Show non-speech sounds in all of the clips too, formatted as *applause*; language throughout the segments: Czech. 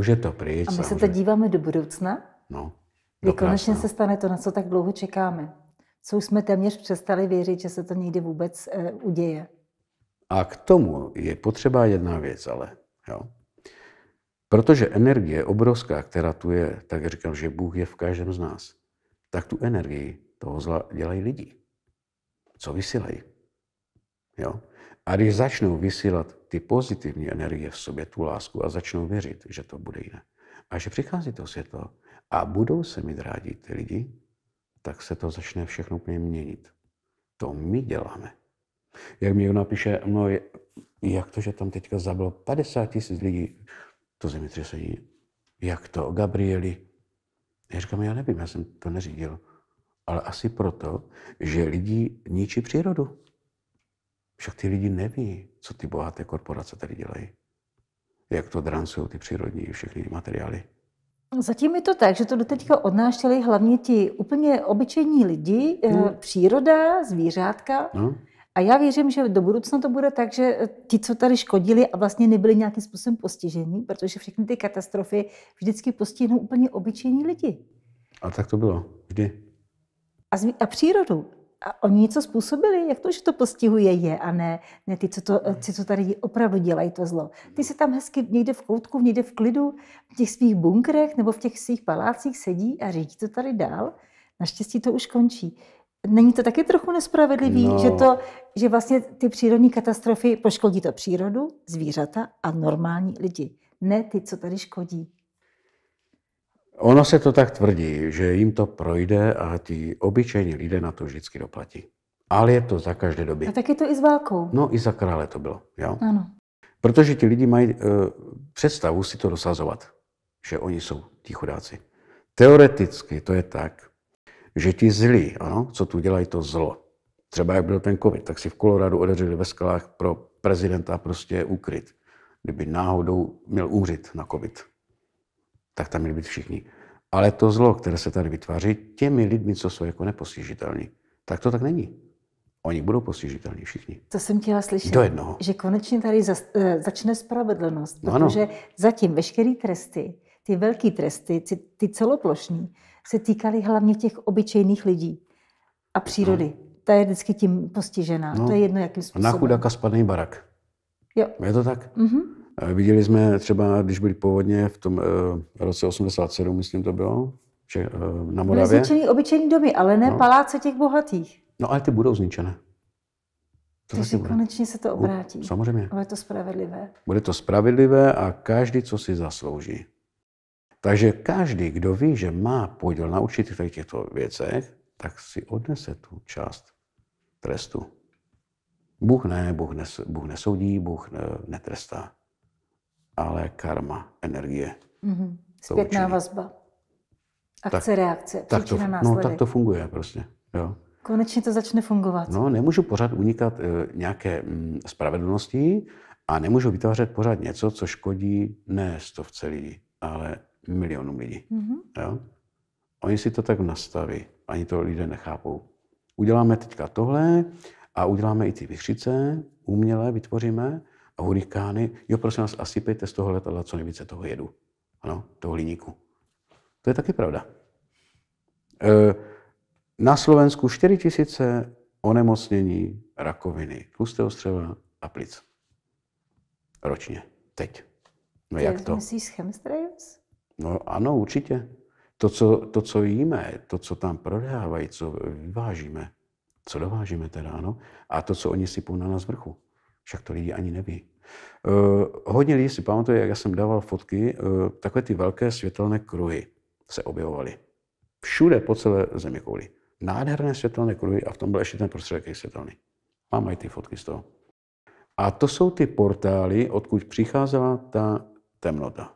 Už je to pryč. A my samozřejmě. se to díváme do budoucna? No. do konečně se stane to, na co tak dlouho čekáme. Co už jsme téměř přestali věřit, že se to někdy vůbec e, uděje. A k tomu je potřeba jedna věc, ale jo. Protože energie je obrovská, která tu je, tak říkám, že Bůh je v každém z nás, tak tu energii toho zla dělají lidi. Co vysílají. Jo? A když začnou vysílat ty pozitivní energie v sobě, tu lásku a začnou věřit, že to bude jiné. A že přichází to světlo a budou se mít rádi ty lidi, tak se to začne všechno úplně měnit. To my děláme. Jak mi ona píše, no jak to, že tam teďka zabilo 50 tisíc lidí, to zemětřesení, jak to, Gabrieli. Já říkám, já nevím, já jsem to neřídil. Ale asi proto, že lidi ničí přírodu. Však ty lidi neví, co ty bohaté korporace tady dělají. Jak to drancují ty přírodní všechny materiály. Zatím je to tak, že to doteďka odnášeli hlavně ti úplně obyčejní lidi, hmm. příroda, zvířátka. No. A já věřím, že do budoucna to bude tak, že eh, ti, co tady škodili a vlastně nebyli nějakým způsobem postižení, protože všechny ty katastrofy vždycky postihnou úplně obyčejní lidi. A tak to bylo vždy. A, a přírodu a oni něco způsobili? Jak to, že to postihuje je a ne, ne ty, co to, hmm. ty, co tady opravdu dělají to zlo? Hmm. Ty se tam hezky někde v koutku, někde v klidu, v těch svých bunkrech nebo v těch svých palácích sedí a řídí to tady dál. Naštěstí to už končí. Není to taky trochu nespravedlivý, no. že, to, že vlastně ty přírodní katastrofy poškodí to přírodu, zvířata a normální lidi. Ne ty, co tady škodí. Ono se to tak tvrdí, že jim to projde a ti obyčejní lidé na to vždycky doplatí. Ale je to za každé doby. A tak je to i s válkou. No i za krále to bylo, jo? Ano. Protože ti lidi mají e, představu si to dosazovat, že oni jsou ti chudáci. Teoreticky to je tak, že ti zlí, ano, co tu dělají to zlo. Třeba jak byl ten covid, tak si v Koloradu odeřili ve skalách pro prezidenta prostě ukryt. Kdyby náhodou měl umřít na covid, tak tam měli být všichni. Ale to zlo, které se tady vytváří těmi lidmi, co jsou jako nepostižitelní, tak to tak není. Oni budou postižitelní všichni. To jsem chtěla slyšet. Do jednoho. Že konečně tady za, eh, začne spravedlnost, no protože ano. zatím veškeré tresty, ty velké tresty, ty, ty celoplošní, se týkaly hlavně těch obyčejných lidí a přírody. No. Ta je vždycky tím postižená. No. To je jedno, jakým způsobem. Na chudáka spadný barak. Jo. Je to tak? Mm-hmm. Eh, viděli jsme třeba, když byli původně v tom eh, roce 87, myslím to bylo, že, eh, na Moravě. Byly zničený obyčejný domy, ale ne no. paláce těch bohatých. No ale ty budou zničené. To Takže bude. konečně se to obrátí. No, samozřejmě. Bude to spravedlivé. Bude to spravedlivé a každý, co si zaslouží. Takže každý, kdo ví, že má podíl na určitých těchto věcech, tak si odnese tu část trestu. Bůh ne, Bůh, nes, Bůh nesoudí, Bůh ne, netrestá ale karma, energie. Mm-hmm. Zpětná vazba. Akce, tak, reakce, tak to, následek. No tak to funguje prostě, jo. Konečně to začne fungovat. No, nemůžu pořád unikat e, nějaké m, mm, spravedlnosti a nemůžu vytvářet pořád něco, co škodí ne stovce lidí, ale milionům lidí. Mm-hmm. Jo? Oni si to tak nastaví, ani to lidé nechápou. Uděláme teďka tohle a uděláme i ty vychřice, umělé vytvoříme a hurikány, jo, prosím vás, pejte z toho letadla co nejvíce toho jedu, ano, toho hliníku. To je taky pravda. E, na Slovensku 4 tisíce onemocnění rakoviny tlustého střeva a plic. Ročně. Teď. No Ty jak to? Myslíš chemstrails? No ano, určitě. To co, to, co jíme, to, co tam prodávají, co vyvážíme, co dovážíme teda, ano, a to, co oni sypou na nás vrchu. Však to lidi ani neví. Eh, hodně lidí si pamatuje, jak já jsem dával fotky, eh, takové ty velké světelné kruhy se objevovaly. Všude po celé zemi kouli. Nádherné světelné kruhy a v tom byl ještě ten prostředek je světelný. Mám i ty fotky z toho. A to jsou ty portály, odkud přicházela ta temnota.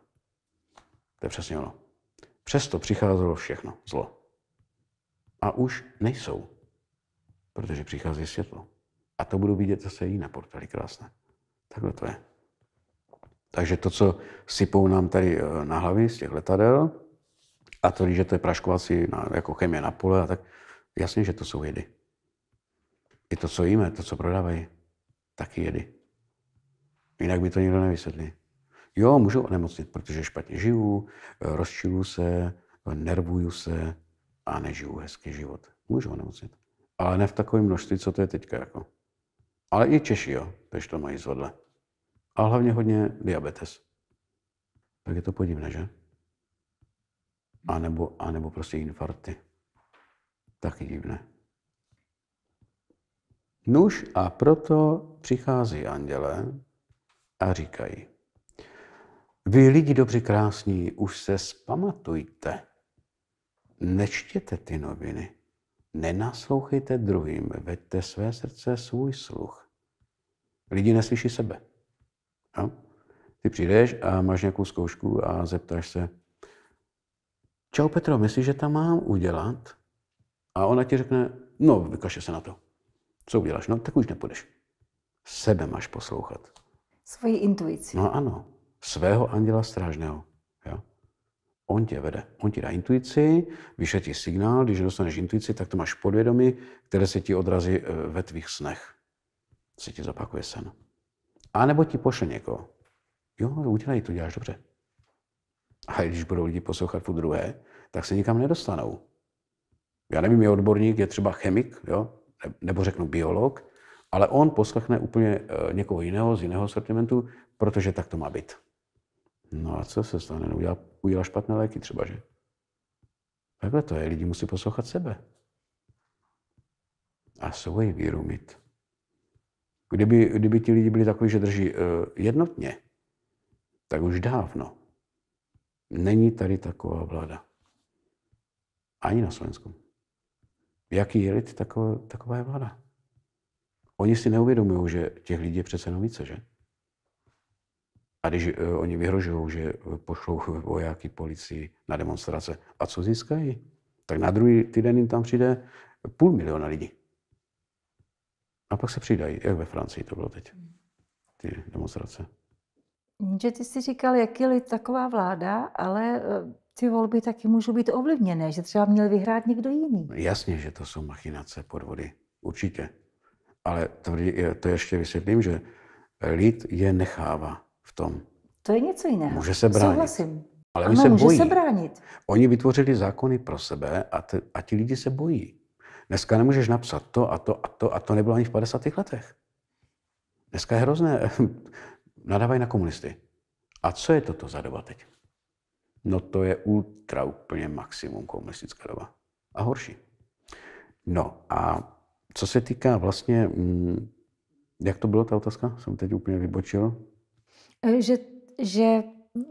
To je přesně ono. Přesto přicházelo všechno zlo. A už nejsou, protože přichází světlo. A to budou vidět zase jiné portály krásné. Takhle to je. Takže to, co sypou nám tady eh, na hlavy z těch letadel, a to, že to je praškovací na, jako chemie na pole a tak, jasně, že to jsou jedy. I to, co jíme, to, co prodávají, taky jedy. Jinak by to nikdo nevysvětlil. Jo, můžu onemocnit, protože špatně žiju, eh, rozčilu se, eh, nervuju se a nežiju hezký život. Můžu onemocnit. Ale ne v takovém množství, co to je teďka. Jako. Ale i Češi, jo, takže to mají zvedle a hlavně hodně diabetes. Tak je to podivné, že? A nebo, a nebo prostě infarkty. Taky divné. Nuž a proto přichází andělé a říkají, vy lidi dobře krásní, už se spamatujte. Nečtěte ty noviny. Nenaslouchejte druhým, veďte své srdce svůj sluch. Lidi neslyší sebe. Jo? Ty přijdeš a máš nějakou zkoušku a zeptáš se, čau Petro, myslíš, že tam mám udělat? A ona ti řekne, no vykaše se na to. Co uděláš? No tak už nepůjdeš. Sebe máš poslouchat. Svoji intuici. No ano. Svého anděla strážného. Jo? On tě vede. On ti dá intuici, vyšle ti signál, když dostaneš intuici, tak to máš podvědomí, které se ti odrazí e, ve tvých snech. Se ti zapakuje sen. A nebo ti pošle někoho. Jo, udělej to, děláš dobře. A když budou lidi poslouchat po druhé, tak se nikam nedostanou. Já nevím, je odborník, je třeba chemik, jo? nebo řeknu biolog, ale on poslechne úplně eh, někoho jiného z jiného sortimentu, protože tak to má být. No a co se stane? No, udělá, udělá špatné léky třeba, že? Takhle to je. Lidi musí poslouchat sebe. A svoji víru mít. Kdyby, kdyby ti lidi byli takový, že drží eh, jednotně, tak už dávno není tady taková vláda. Ani na Slovensku. Jaký je lid, taková, taková je vláda. Oni si neuvědomují, že těch lidí je přece jenom více, že? A když uh, oni vyhrožují, že pošlou vojáky, policii na demonstrace, a co získají? Tak na druhý týden jim tam přijde půl miliona lidí. A pak se přidají, jak ve Francii to bylo teď, ty demonstrace. Že ty jsi říkal, jak je taková vláda, ale eh, ty volby taky můžou být ovlivněné, že třeba měl vyhrát někdo jiný. No jasně, že to jsou machinace, podvody, určitě. Ale tvrdí, to ještě vysvětlím, že lid je nechává v tom. To je něco jiného. Může se bránit. Souhlasím. Ale ano, oni se může bojí. se bránit. Oni vytvořili zákony pro sebe a, t- a ti lidi se bojí. Dneska nemůžeš napsat to a to a to a to nebylo ani v 50. letech. Dneska je hrozné. *laughs* Nadávají na komunisty. A co je toto za doba teď? No to je ultra úplně maximum komunistická doba. A horší. No a co se týká vlastně, mm, jak to bylo ta otázka? Jsem teď úplně vybočil. E, že, že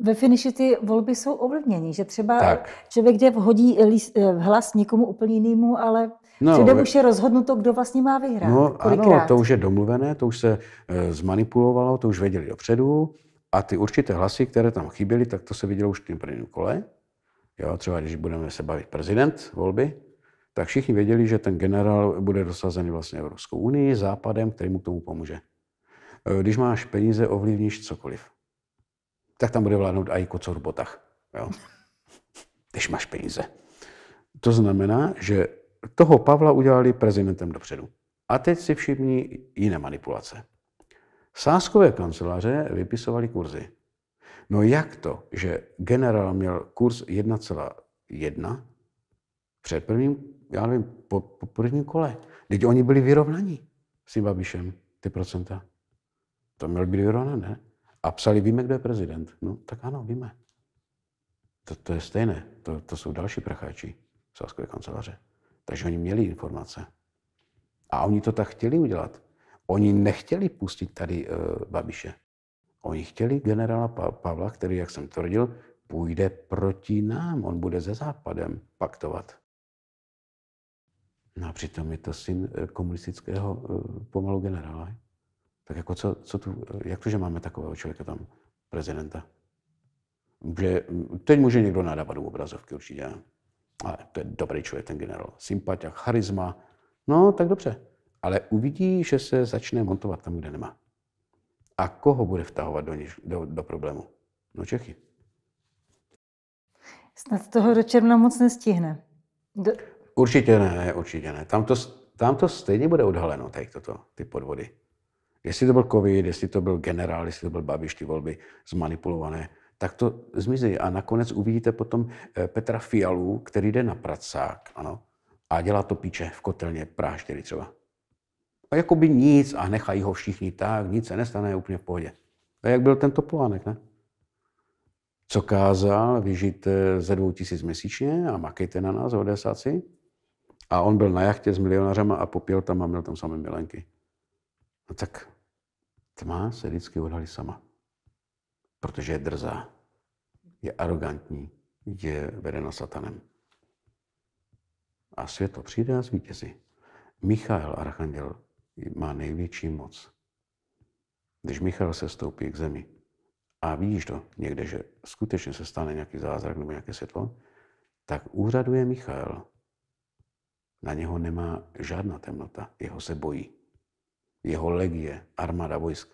ve finiši ty volby jsou ovlivněny, že třeba tak. člověk jde vhodí e, hlas někomu úplně jinému, ale No, Předem už je rozhodnuto, kdo vlastně má vyhrát. No, ano, to už je domluvené, to už se e, zmanipulovalo, to už věděli dopředu. A ty určité hlasy, které tam chyběly, tak to se vidělo už v tom prvním kole. Jo, třeba když budeme se bavit prezident volby, tak všichni věděli, že ten generál bude dosazený vlastně Evropskou unii, západem, který mu k tomu pomůže. Eh, když máš peníze, ovlivníš cokoliv. Tak tam bude vládnout i kocour v botách. Jo? *laughs* Když máš peníze. To znamená, že toho Pavla udělali prezidentem dopředu. A teď si všimni jiné manipulace. Sáskové kanceláře vypisovali kurzy. No jak to, že generál měl kurz 1,1 před prvním, já nevím, po, po prvním kole. Teď oni byli vyrovnaní s tím Babišem, ty procenta. To měl být vyrovnané. A psali, víme, kdo je prezident. No, tak ano, víme. To, to je stejné. To, to jsou další pracháči Sáskové kanceláře. Takže oni měli informace. A oni to tak chtěli udělat. Oni nechtěli pustit tady e, Babiše. Oni chtěli generála pa- Pavla, který, jak jsem tvrdil, půjde proti nám. On bude ze Západem paktovat. No a přitom je to syn eh, komunistického e, pomalu generála. Tak jako co, co tu, jak to, že máme takového člověka tam, prezidenta? Že teď může někdo nadávat u obrazovky určitě ale to je dobrý člověk, ten generál, sympatiák, charisma, no tak dobře. Ale uvidí, že se začne montovat tam, kde nemá. A koho bude vtahovat do, do, do problému? No Čechy. Snad toho do června moc nestihne. Do... Určitě ne, určitě ne. Tam to, tam to stejně bude odhaleno, tady toto, ty podvody. Jestli to byl covid, jestli to byl generál, jestli to byl babiš, ty volby zmanipulované tak to zmizí. A nakonec uvidíte potom eh, Petra Fialu, který jde na pracák ano, a dělá to píče v kotelně práštěry třeba. A jako by nic a nechají ho všichni tak, nic se nestane, je úplně v pohodě. A jak byl tento plánek, ne? Co kázal vyžít eh, ze dvou tisíc měsíčně a makejte na nás, odesáci. A on byl na jachtě s milionářama a popil tam a měl tam samé milenky. No tak tma se vždycky odhalí sama protože je drzá, je arrogantní, je vedena satanem. A světlo přijde a zvítězí. Michal Archanděl má největší moc. Když Michal se stoupí k zemi a vidíš to někde, že skutečně se stane nějaký zázrak nebo nějaké světlo, tak úřaduje Michal. Na něho nemá žádná temnota, jeho se bojí. Jeho legie, armáda vojsk.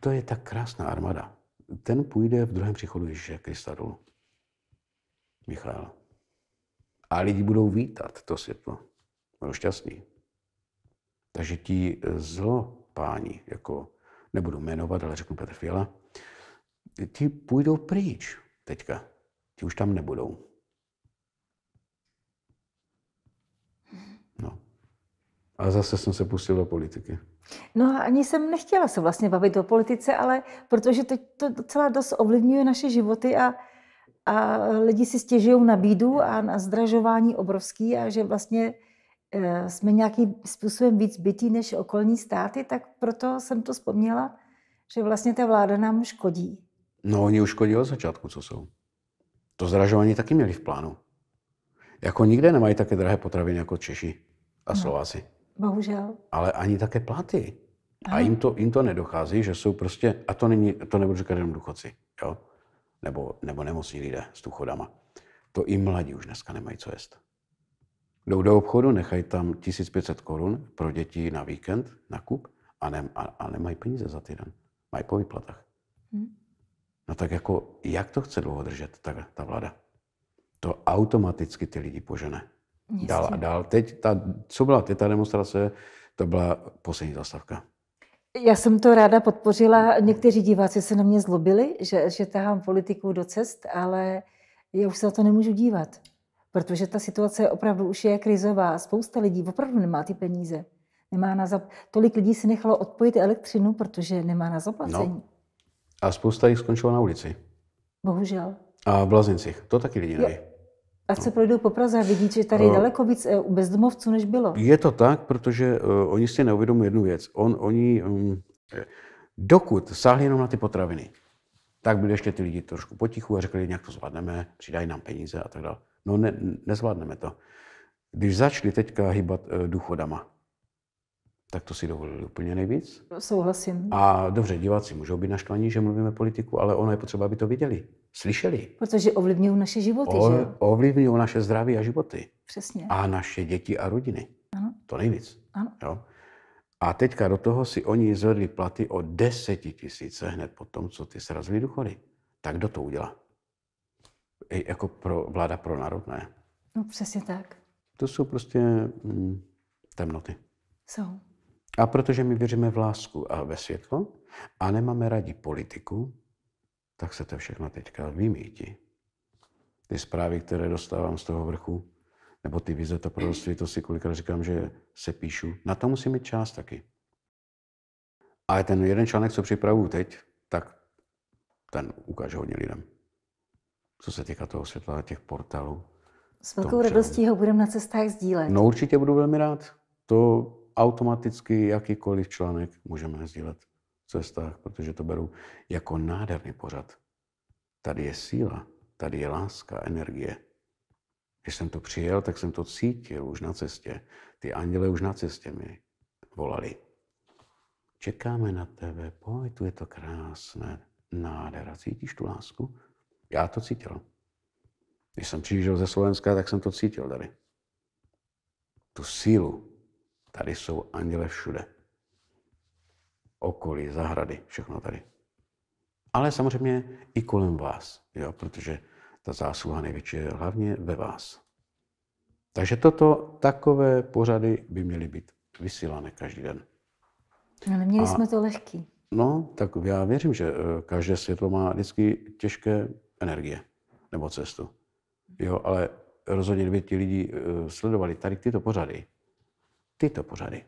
To je tak krásná armáda ten půjde v druhém příchodu Ježíše Krista dolů. Michal. A lidi budou vítat to světlo. Budou šťastní. Takže ti zlopáni, jako nebudu jmenovat, ale řeknu Petr Fiala, ti půjdou pryč teďka. Ti už tam nebudou. No. A zase jsem se pustil do politiky. No a ani jsem nechtěla se vlastně bavit o politice, ale protože teď to docela dost ovlivňuje naše životy a, a lidi si stěžují na bídu a na zdražování obrovský a že vlastně eh, jsme nějakým způsobem víc bytí než okolní státy, tak proto jsem to vzpomněla, že vlastně ta vláda nám škodí. No oni už škodí od začátku, co jsou. To zdražování taky měli v plánu. Jako nikde nemají také drahé potraviny jako Češi a no. Slováci. No. Bohužel. Ale ani také platy. Aha. A jim to, jim to nedochází, že jsou prostě, a to, není, to nebudu říkat jenom důchodci, jo? Nebo, nebo nemocní lidé s důchodama. To i mladí už dneska nemají co jest. Jdou do obchodu, nechají tam 1500 korun pro děti na víkend, na kup a, ne, a, a nemají peníze za týden. Mají po výplatách. Hmm. No tak jako, jak to chce dlouho držet ta, ta vláda? To automaticky ty lidi požene. Jistě. dál a dál. Teď, ta, co byla ta demonstrace, to byla poslední zastavka. Já jsem to ráda podpořila. Někteří diváci se na mě zlobili, že, že tahám politiku do cest, ale já už se na to nemůžu dívat, protože ta situace opravdu už je krizová. Spousta lidí opravdu nemá ty peníze. Nemá na zap... Tolik lidí si nechalo odpojit elektřinu, protože nemá na zaplacení. No. A spousta jich skončila na ulici. Bohužel. A v Blazincích. To taky lidi neví. A co projdou po Praze a vidí, že tady je eh, daleko víc eh, bezdomovců, než bylo. Je to tak, protože uh, oni si neuvědomují jednu věc. On, oni, um, dokud sáhli jenom na ty potraviny, tak byli ještě ty lidi trošku potichu a řekli, nějak to zvládneme, přidají nám peníze a tak dále. No ne, nezvládneme to. Když začali teďka hýbat uh, důchodama, tak to si dovolili úplně nejvíc. No, souhlasím. A dobře, diváci můžou být naštvaní, že mluvíme politiku, ale ono je potřeba, aby to viděli, slyšeli. Protože ovlivňují naše životy, o, že Ovlivňují naše zdraví a životy. Přesně. A naše děti a rodiny. Ano. To nejvíc. Ano. Jo? A teďka do toho si oni zvedli platy o tisíce hned po tom, co ty srazili duchody. Tak kdo to udělá? I jako pro vláda pro národ ne. No přesně tak. To jsou prostě hm, temnoty. Jsou. A protože my věříme v lásku a ve světlo a nemáme rádi politiku, tak se to všechno teďka vymítí. Ty zprávy, které dostávám z toho vrchu, nebo ty vize, to proroctví, to si kolikrát říkám, že se píšu. Na to musím mít čas taky. A ten jeden článek, co připravuju teď, tak ten ukážu hodně lidem. Co se týká toho světla a těch portálů. S velkou radostí ho budeme na cestách sdílet. No určitě budu velmi rád. To automaticky jakýkoliv článek můžeme sdílet v cestách, protože to beru jako nádherný pořad. Tady je síla, tady je láska, energie. Když jsem to přijel, tak jsem to cítil už na cestě. Ty anděle už na cestě mi volali. Čekáme na tebe, pojď, tu je to krásné, nádhera. Cítíš tu lásku? Já to cítil. Když jsem přijížděl ze Slovenska, tak jsem to cítil tady. Tu sílu, Tady jsou anděle všude. Okolí, zahrady, všechno tady. Ale samozřejmě i kolem vás, jo, protože ta zásluha největší je hlavně ve vás. Takže toto, takové pořady by měly být vysílané každý den. Ale měli a, jsme to lehký. No, tak já věřím, že eh, každé světlo má vždycky těžké energie nebo cestu. Jo, ale rozhodně, kdyby ti lidi eh, sledovali tady tyto pořady, tyto pořady,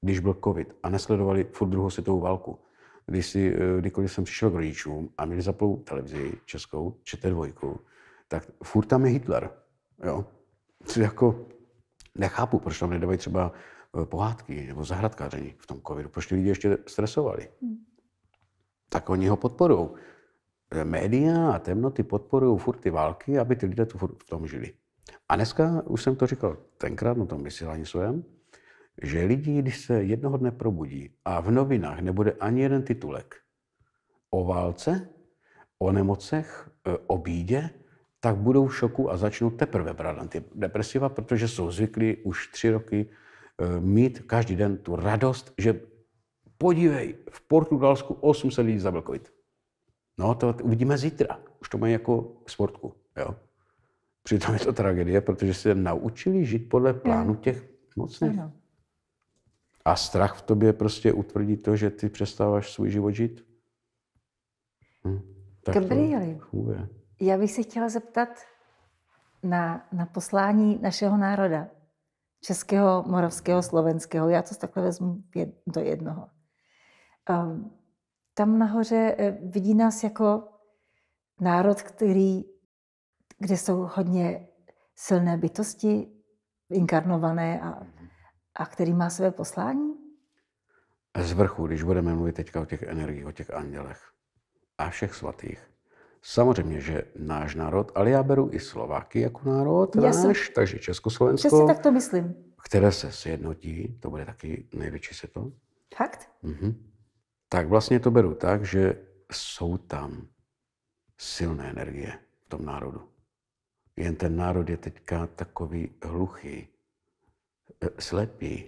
když byl covid a nesledovali furt druhou světovou válku, když si, eh, kdykoliv jsem přišel k rodičům a měli zaplou televizi českou, čete dvojku, tak furt tam je Hitler. Jo? Co jako nechápu, proč tam nedávají třeba eh, pohádky nebo zahradkáření v tom covidu, proč ty lidi ještě stresovali. Hmm. Tak oni ho podporují. Eh, média a temnoty podporují furt ty války, aby ty lidé tu furt v tom žili. A dneska, už jsem to říkal tenkrát na no tom vysílání svém, že lidi, když se jednoho dne probudí a v novinách nebude ani jeden titulek o válce, o nemocech, e, o bídě, tak budou v šoku a začnou teprve brát antidepresiva, protože jsou zvyklí už tři roky e, mít každý den tu radost, že podívej, v Portugalsku 800 lidí zabil COVID. No to uvidíme zítra. Už to mají jako sportku. Jo? Přitom je to tragédie, protože se naučili žít podle plánu mm. těch mocných. Ano. A strach v tobě prostě utvrdí to, že ty přestáváš svůj život žít. Hm? Tak Gabrieli, já bych se chtěla zeptat na, na poslání našeho národa. Českého, moravského, slovenského. Já to takhle vezmu do jednoho. Um, tam nahoře eh, vidí nás jako národ, který, kde jsou hodně silné bytosti inkarnované a a který má své poslání? Z vrchu, když budeme mluvit teďka o těch energiích, o těch andělech a všech svatých, Samozřejmě, že náš národ, ale já beru i Slováky jako národ, já náš, jsem... takže Československo. Přesně tak to myslím. Které se sjednotí, to bude taky největší se to. Fakt? Mhm. Tak vlastně to beru tak, že jsou tam silné energie v tom národu. Jen ten národ je teďka takový hluchý Eh, slepí,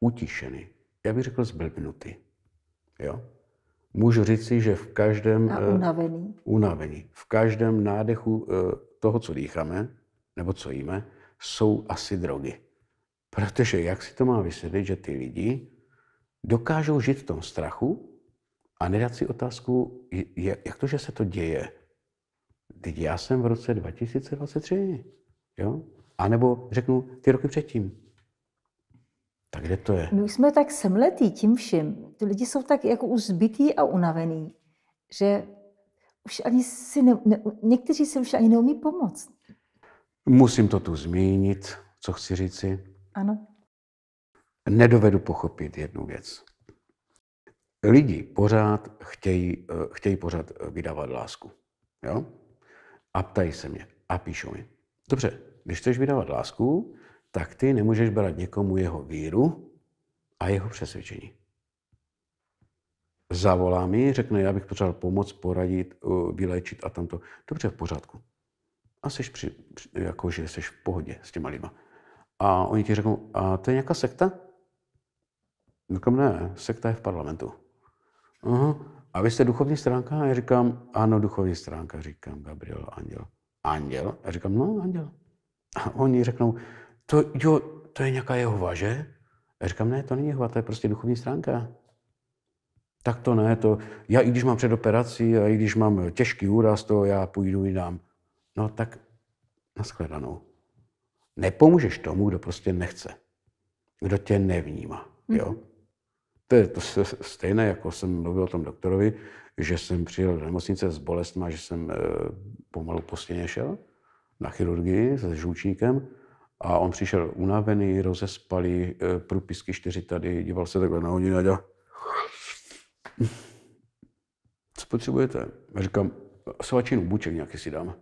utišeny, já bych řekl zblbnuty. Jo? Můžu říci, že v každém... Eh, unavený. Uh, unavený. V každém nádechu uh, toho, co dýcháme, nebo co jíme, jsou asi drogy. Protože jak si to má vysvětlit, že ty lidi dokážou žít v tom strachu a nedat si otázku, jak to, že se to děje. Teď já jsem v roce 2023, jo? A nebo řeknu ty roky předtím. Tak kde to je? My jsme tak semletí tím vším. Ty lidi jsou tak jako už zbytí a unavený, že už ani si ne, ne, někteří si už ani neumí pomoct. Musím to tu zmínit, co chci říci. Ano. Nedovedu pochopit jednu věc. Lidi pořád chtějí, eh, chtějí pořád eh, vydávat lásku. Jo? A ptají se mě a píšou mi. Dobře, když chceš vydávat lásku, tak ty nemůžeš brát někomu jeho víru a jeho přesvědčení. Zavolá mi, řekne, já bych potřeboval pomoc, poradit, eh, vylečit a tamto. Dobře, v pořádku. A jsi, při, jako, že jsi v pohodě s těma lidma. A oni ti řeknou, a to je nějaká sekta? Říkám, ne, sekta je v parlamentu. Aha. A vy jste duchovní stránka? A já říkám, ano, duchovní stránka, říkám Gabriel Anděl. Anděl? A já říkám, no, Anděl. A oni řeknou, to, jo, to je nějaká Jehova, že? A říkám, ne, to není Jehova, to je prostě duchovní stránka. Tak to ne, to já i když mám před operací a i když mám těžký úraz, to já půjdu i dám. No tak nashledanou. Nepomůžeš tomu, kdo prostě nechce. Kdo tě nevnímá. Jo? Mm-hmm. To je to stejné, jako jsem mluvil o tom doktorovi, že jsem přijel do nemocnice s bolestma, že jsem e, pomalu po stěně šel na chirurgii se žlučníkem a on přišel unavený, rozespalý, eh, průpisky čtyři tady, díval se takhle na hodinu a dělal. Co potřebujete? Já říkám, svačinu, buček nějaký si dám.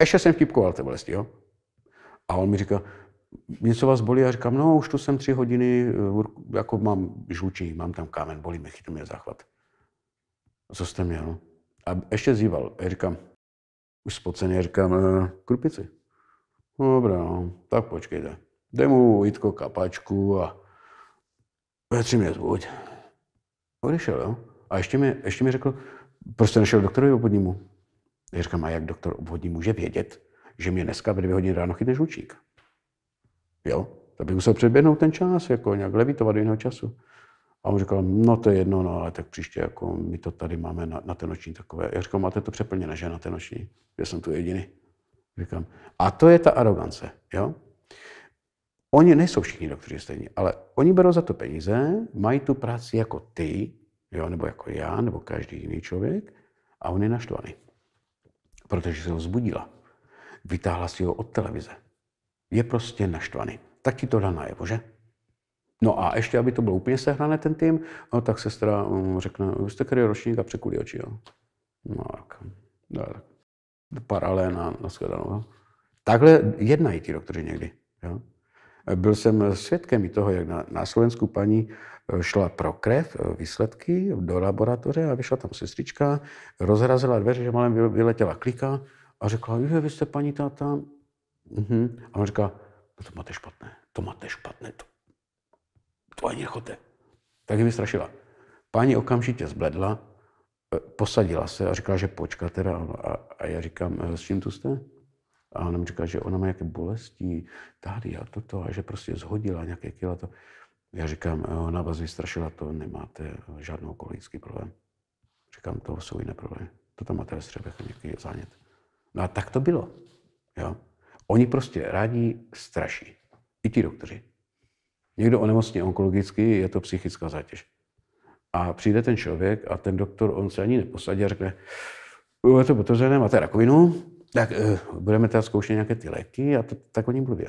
Ještě jsem vtipkoval té bolesti, jo? A on mi říká, něco vás bolí? Já říkám, no už tu jsem tři hodiny, eh, jako mám žlučí, mám tam kámen, bolí mě, chytil mě záchvat. Co jste měl? A ještě zýval. Já říkám, už spocený, já říkám, eh, krupici. No, dobrá, no, tak počkejte. Jde mu Jitko kapačku a ve tři mě zbuď. Odešel, jo? A ještě mi, ještě mi řekl, prostě našel doktorovi obvodnímu? Já říkám, a jak doktor obvodní může vědět, že mě dneska ve dvě hodiny ráno chytne žlučík? Jo? Tak bych musel předběhnout ten čas, jako nějak levitovat do jiného času. A on říkal, no to je jedno, no ale tak příště, jako my to tady máme na, na ten noční takové. Já říkám, máte to přeplněné, že na ten noční, že jsem tu jediný. Říkám, a to je ta arogance, jo? Oni nejsou všichni doktoři stejní, ale oni berou za to peníze, mají tu práci jako ty, jo, nebo jako já, nebo každý jiný člověk, a on je naštvaný. Protože se ho zbudila. Vytáhla si ho od televize. Je prostě naštvaný. Tak ti to dá najevo, že? No a ještě, aby to bylo úplně sehrané ten tým, no, tak sestra um, řekne, vy jste který ročník a překulí oči, jo? No tak, no, tak paralén a nashledanou. Takhle jednají ty doktoři někdy. Jo? Byl jsem svědkem i toho, jak na, na Slovensku paní eh, šla pro krev, eh, výsledky do laboratoře a vyšla tam sestrička, rozrazila dveře, že malem vyletěla klika a řekla, že vy jste paní táta. Mhm. A on říká, no to máte špatné, to máte špatné, to, to ani nechote. Tak mi strašila. Paní okamžitě zbledla, Eh, posadila se a říkala, že počka teda. A, a já říkám, eh, s čím tu jste? A ona mi říká, že ona má nějaké bolesti tady a toto, a že prostě zhodila nějaké kila. To. Já říkám, eh, ona vás vystrašila, to nemáte žádnou kolonický problém. Říkám, to jsou jiné problémy. To tam máte ve střevech nějaký zánět. No a tak to bylo. Jo? Oni prostě rádi straší. I ti doktoři. Někdo onemocní onkologicky, je to psychická zátěž. A přijde ten člověk a ten doktor, on se ani neposadí a řekne, je to potvrzené, máte rakovinu, tak uh, budeme teda zkoušet nějaké ty léky a to, tak o ní mluví.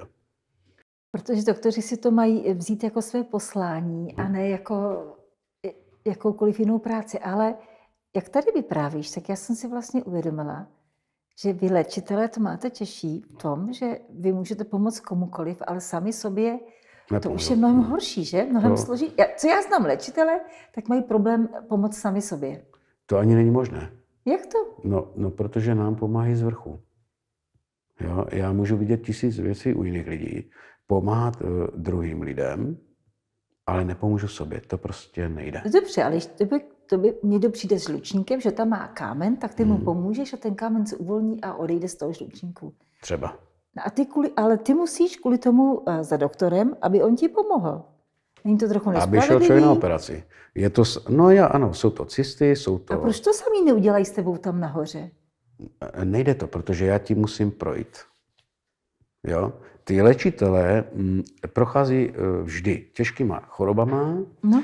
Protože doktoři si to mají eh, vzít jako své poslání a hmm. ne jako eh, jakoukoliv jinou práci. Ale jak tady vyprávíš, tak já jsem si vlastně uvědomila, že vy léčitelé to máte těžší v tom, že vy můžete pomoct komukoliv, ale sami sobě Nepomůže. To už je mnohem no. horší, že? Mnohem no. složitý. Co já znám léčitele, tak mají problém pomoct sami sobě. To ani není možné. Jak to? No, no protože nám pomáhají z vrchu. Jo? Já můžu vidět tisíc věcí u jiných lidí, pomáhat uh, druhým lidem, ale nepomůžu sobě. To prostě nejde. Dobře, ale to by, to by mě přijde s lučníkem, že tam má kámen, tak ty hmm. mu pomůžeš a ten kámen se uvolní a odejde z toho žlučníku. Třeba. No a ty kvůli, ale ty musíš kvůli tomu eh, za doktorem, aby on ti pomohl. Není to trochu nespravedlivý? Aby šel člověk na operaci. Je to, no já, ano, jsou to cysty, jsou to... A proč to sami neudělají s tebou tam nahoře? Eh, nejde to, protože já ti musím projít. Jo? Ty léčitelé mm, prochází eh, vždy těžkýma chorobama, no.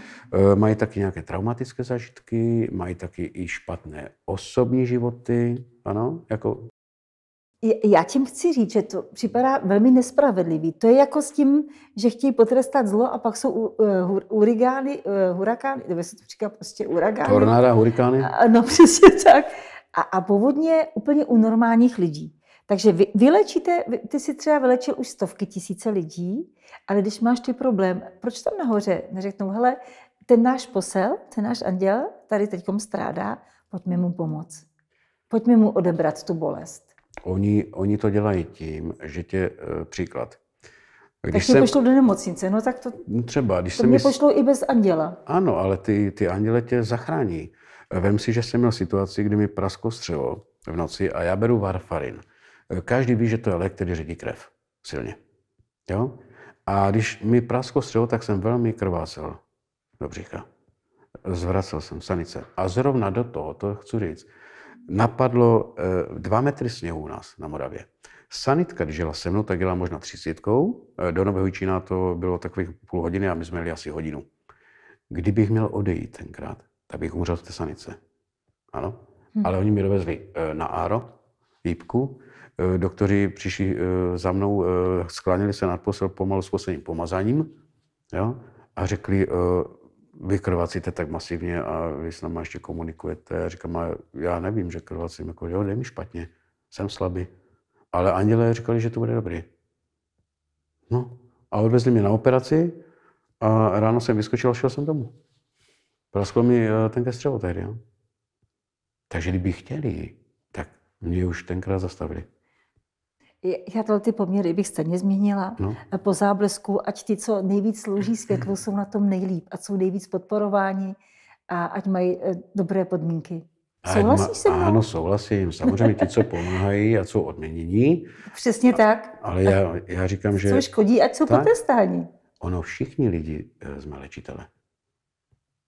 mají taky nějaké traumatické zážitky, mají taky i špatné osobní životy, ano, jako já tím chci říct, že to připadá velmi nespravedlivý. To je jako s tím, že chtějí potrestat zlo a pak jsou uh, urigány, uh, hurakány, nebo se to říká prostě uragány. Tornáda, hurikány. A, no *laughs* přesně tak. A, a původně úplně u normálních lidí. Takže vy, vylečíte, ty si třeba vylečil už stovky tisíce lidí, ale když máš ty problém, proč tam nahoře neřeknou, hele, ten náš posel, ten náš anděl tady teďkom strádá, pojďme mu pomoct. Pojďme mu odebrat tu bolest. Oni, oni to dělají tím, že tě, eh, příklad, když tak jsem, pošlou do nemocnice, no tak to... No třeba, když to mi mě pošlou i bez anděla. Ano, ale ty, ty anděle tě zachrání. Vem si, že jsem měl situaci, kdy mi prasklo střelo v noci a já beru varfarin. Eh, každý ví, že to je lék, který ředí krev silně. Jo? A když mi prasklo střelo, tak jsem velmi krvácel do břicha. Zvracel jsem sanice. A zrovna do toho, to chci říct, napadlo eh, dva metry sněhu u nás na Moravě. Sanitka, když žila se mnou, tak jela možná třicítkou. Eh, do Nového Čína to bylo takových půl hodiny a my jsme jeli asi hodinu. Kdybych měl odejít tenkrát, tak bych umřel v té sanice. Ano. Hmm. Ale oni mi dovezli eh, na Áro, výpku. Doktoři přišli za mnou, sklánili se nad posel pomalu s posledním pomazáním. Jo? A řekli, vy krvacíte tak masivně a vy s náma ještě komunikujete. Já říkám, a já nevím, že krvacím, jako, jo, jde mi špatně, jsem slabý. Ale andělé říkali, že to bude dobrý. No a odvezli mě na operaci a ráno jsem vyskočil a šel jsem domů. Prasklo mi eh, ten střevo tehdy. Jo. Takže kdyby chtěli, tak mě už tenkrát zastavili. Já tohle ty poměry bych stejně změnila. No. Po záblesku, ať ti, co nejvíc slouží světlu, jsou na tom nejlíp a jsou nejvíc podporováni a ať mají eh, dobré podmínky. Souhlasíš se mnou? Ano, souhlasím. Samozřejmě ti, co pomáhají a co odměnění. Přesně a, tak. Ale já, já říkám, že... Co škodí, ať jsou tak, Ono všichni lidi eh, jsme lečitele.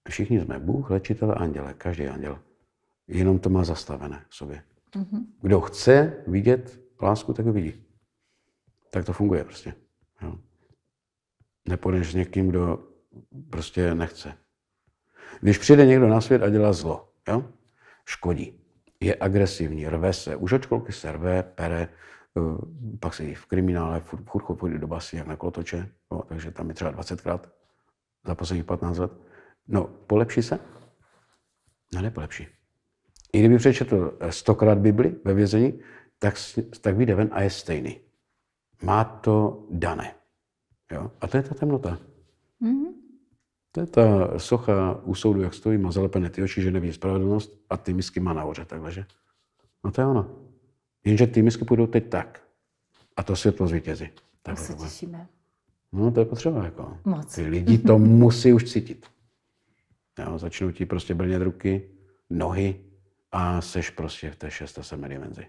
Všichni jsme Bůh, lečitele, anděle, každý anděl. Jenom to má zastavené v sobě. Mhm. Kdo chce vidět lásku, tak ho vidí. Tak to funguje prostě. Jo. Nepůjdeš s někým, kdo prostě nechce. Když přijde někdo na svět a dělá zlo, jo? škodí, je agresivní, rve se, už od školky se rve, pere, eh, pak se jí v kriminále, furt, furt chodí do basy, jak na kolotoče, no, takže tam je třeba 20krát za posledních 15 let. No, polepší se? No, nepolepší. I kdyby přečetl eh, stokrát Bibli ve vězení, tak, tak vyjde ven a je stejný. Má to dané. Jo? A to je ta temnota. Mm-hmm. To je ta socha u soudu, jak stojí, má zalepené ty oči, že neví spravedlnost a ty misky má nahoře, takhle, že? No to je ono. Jenže ty misky půjdou teď tak. A to světlo zvítězí. Tak se těšíme. No, to je potřeba, jako. Moc. Ty lidi to musí už cítit. Jo, začnou ti prostě brnět ruky, nohy a seš prostě v té 6 a dimenzi.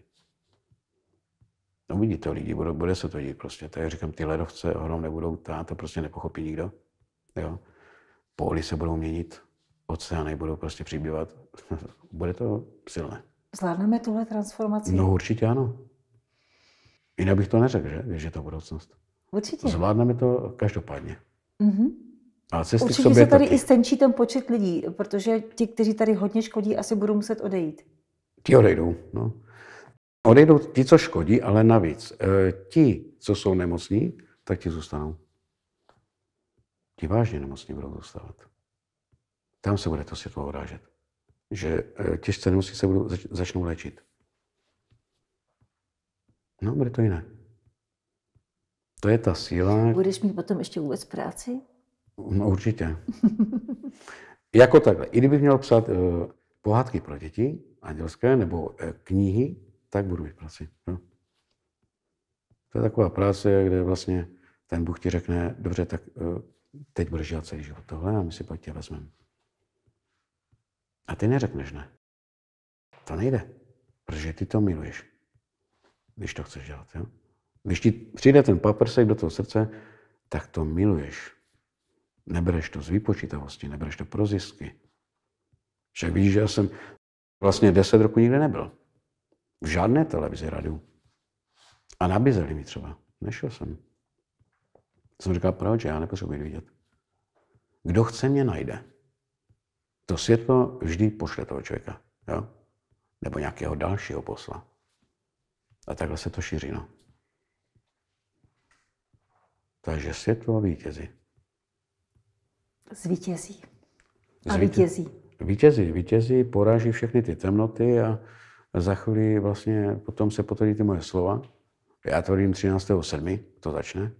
No, vidí to lidi, bude, bude se to dít prostě. Tak já říkám, ty ledovce ohrom nebudou tát, to prostě nepochopí nikdo. Jo? Póly se budou měnit, oceány budou prostě přibývat. *laughs* bude to silné. Zvládneme tuhle transformaci? No určitě ano. Jinak bych to neřekl, že? Když je to budoucnost. Určitě. Zvládneme to každopádně. Mm-hmm. A cesty Určitě k sobě se tady taky. i stenčí ten počet lidí, protože ti, kteří tady hodně škodí, asi budou muset odejít. Ti odejdou, no. Odejdou ti, co škodí, ale navíc e, ti, co jsou nemocní, tak ti zůstanou. Ti vážně nemocní budou zůstávat. Tam se bude to světlo odrážet. Že e, těžce nemocní se budou, zač, začnou léčit. No, bude to jiné. To je ta síla. Budeš mít potom ještě vůbec práci? No, určitě. *laughs* jako takhle. I kdybych měl psát uh, pohádky pro děti, andělské, nebo uh, knihy, tak budu mít práci. No. To je taková práce, kde vlastně ten Bůh ti řekne, dobře, tak eh, teď budeš dělat celý život tohle a my si pak tě vezmeme. A ty neřekneš ne. To nejde, protože ty to miluješ, když to chceš dělat. Jo? Když ti přijde ten paprsek do toho srdce, tak to miluješ. Nebereš to z výpočítavosti, nebereš to pro zisky. Však vidíš, že já jsem vlastně deset roku nikde nebyl. V žádné televizi, radu. A nabízeli mi třeba. Nešel jsem. Jsem říkal, proč? Já nepotřebuji vidět. Kdo chce, mě najde. To světlo vždy pošle toho člověka. Jo? Nebo nějakého dalšího posla. A takhle se to šíří. No. Takže světlo vítězí. Zvítězí. A vítězí. Vítězí, vítězí, poraží všechny ty temnoty a za chvíli vlastně potom se potvrdí ty moje slova. Já tvrdím 13.7. to začne.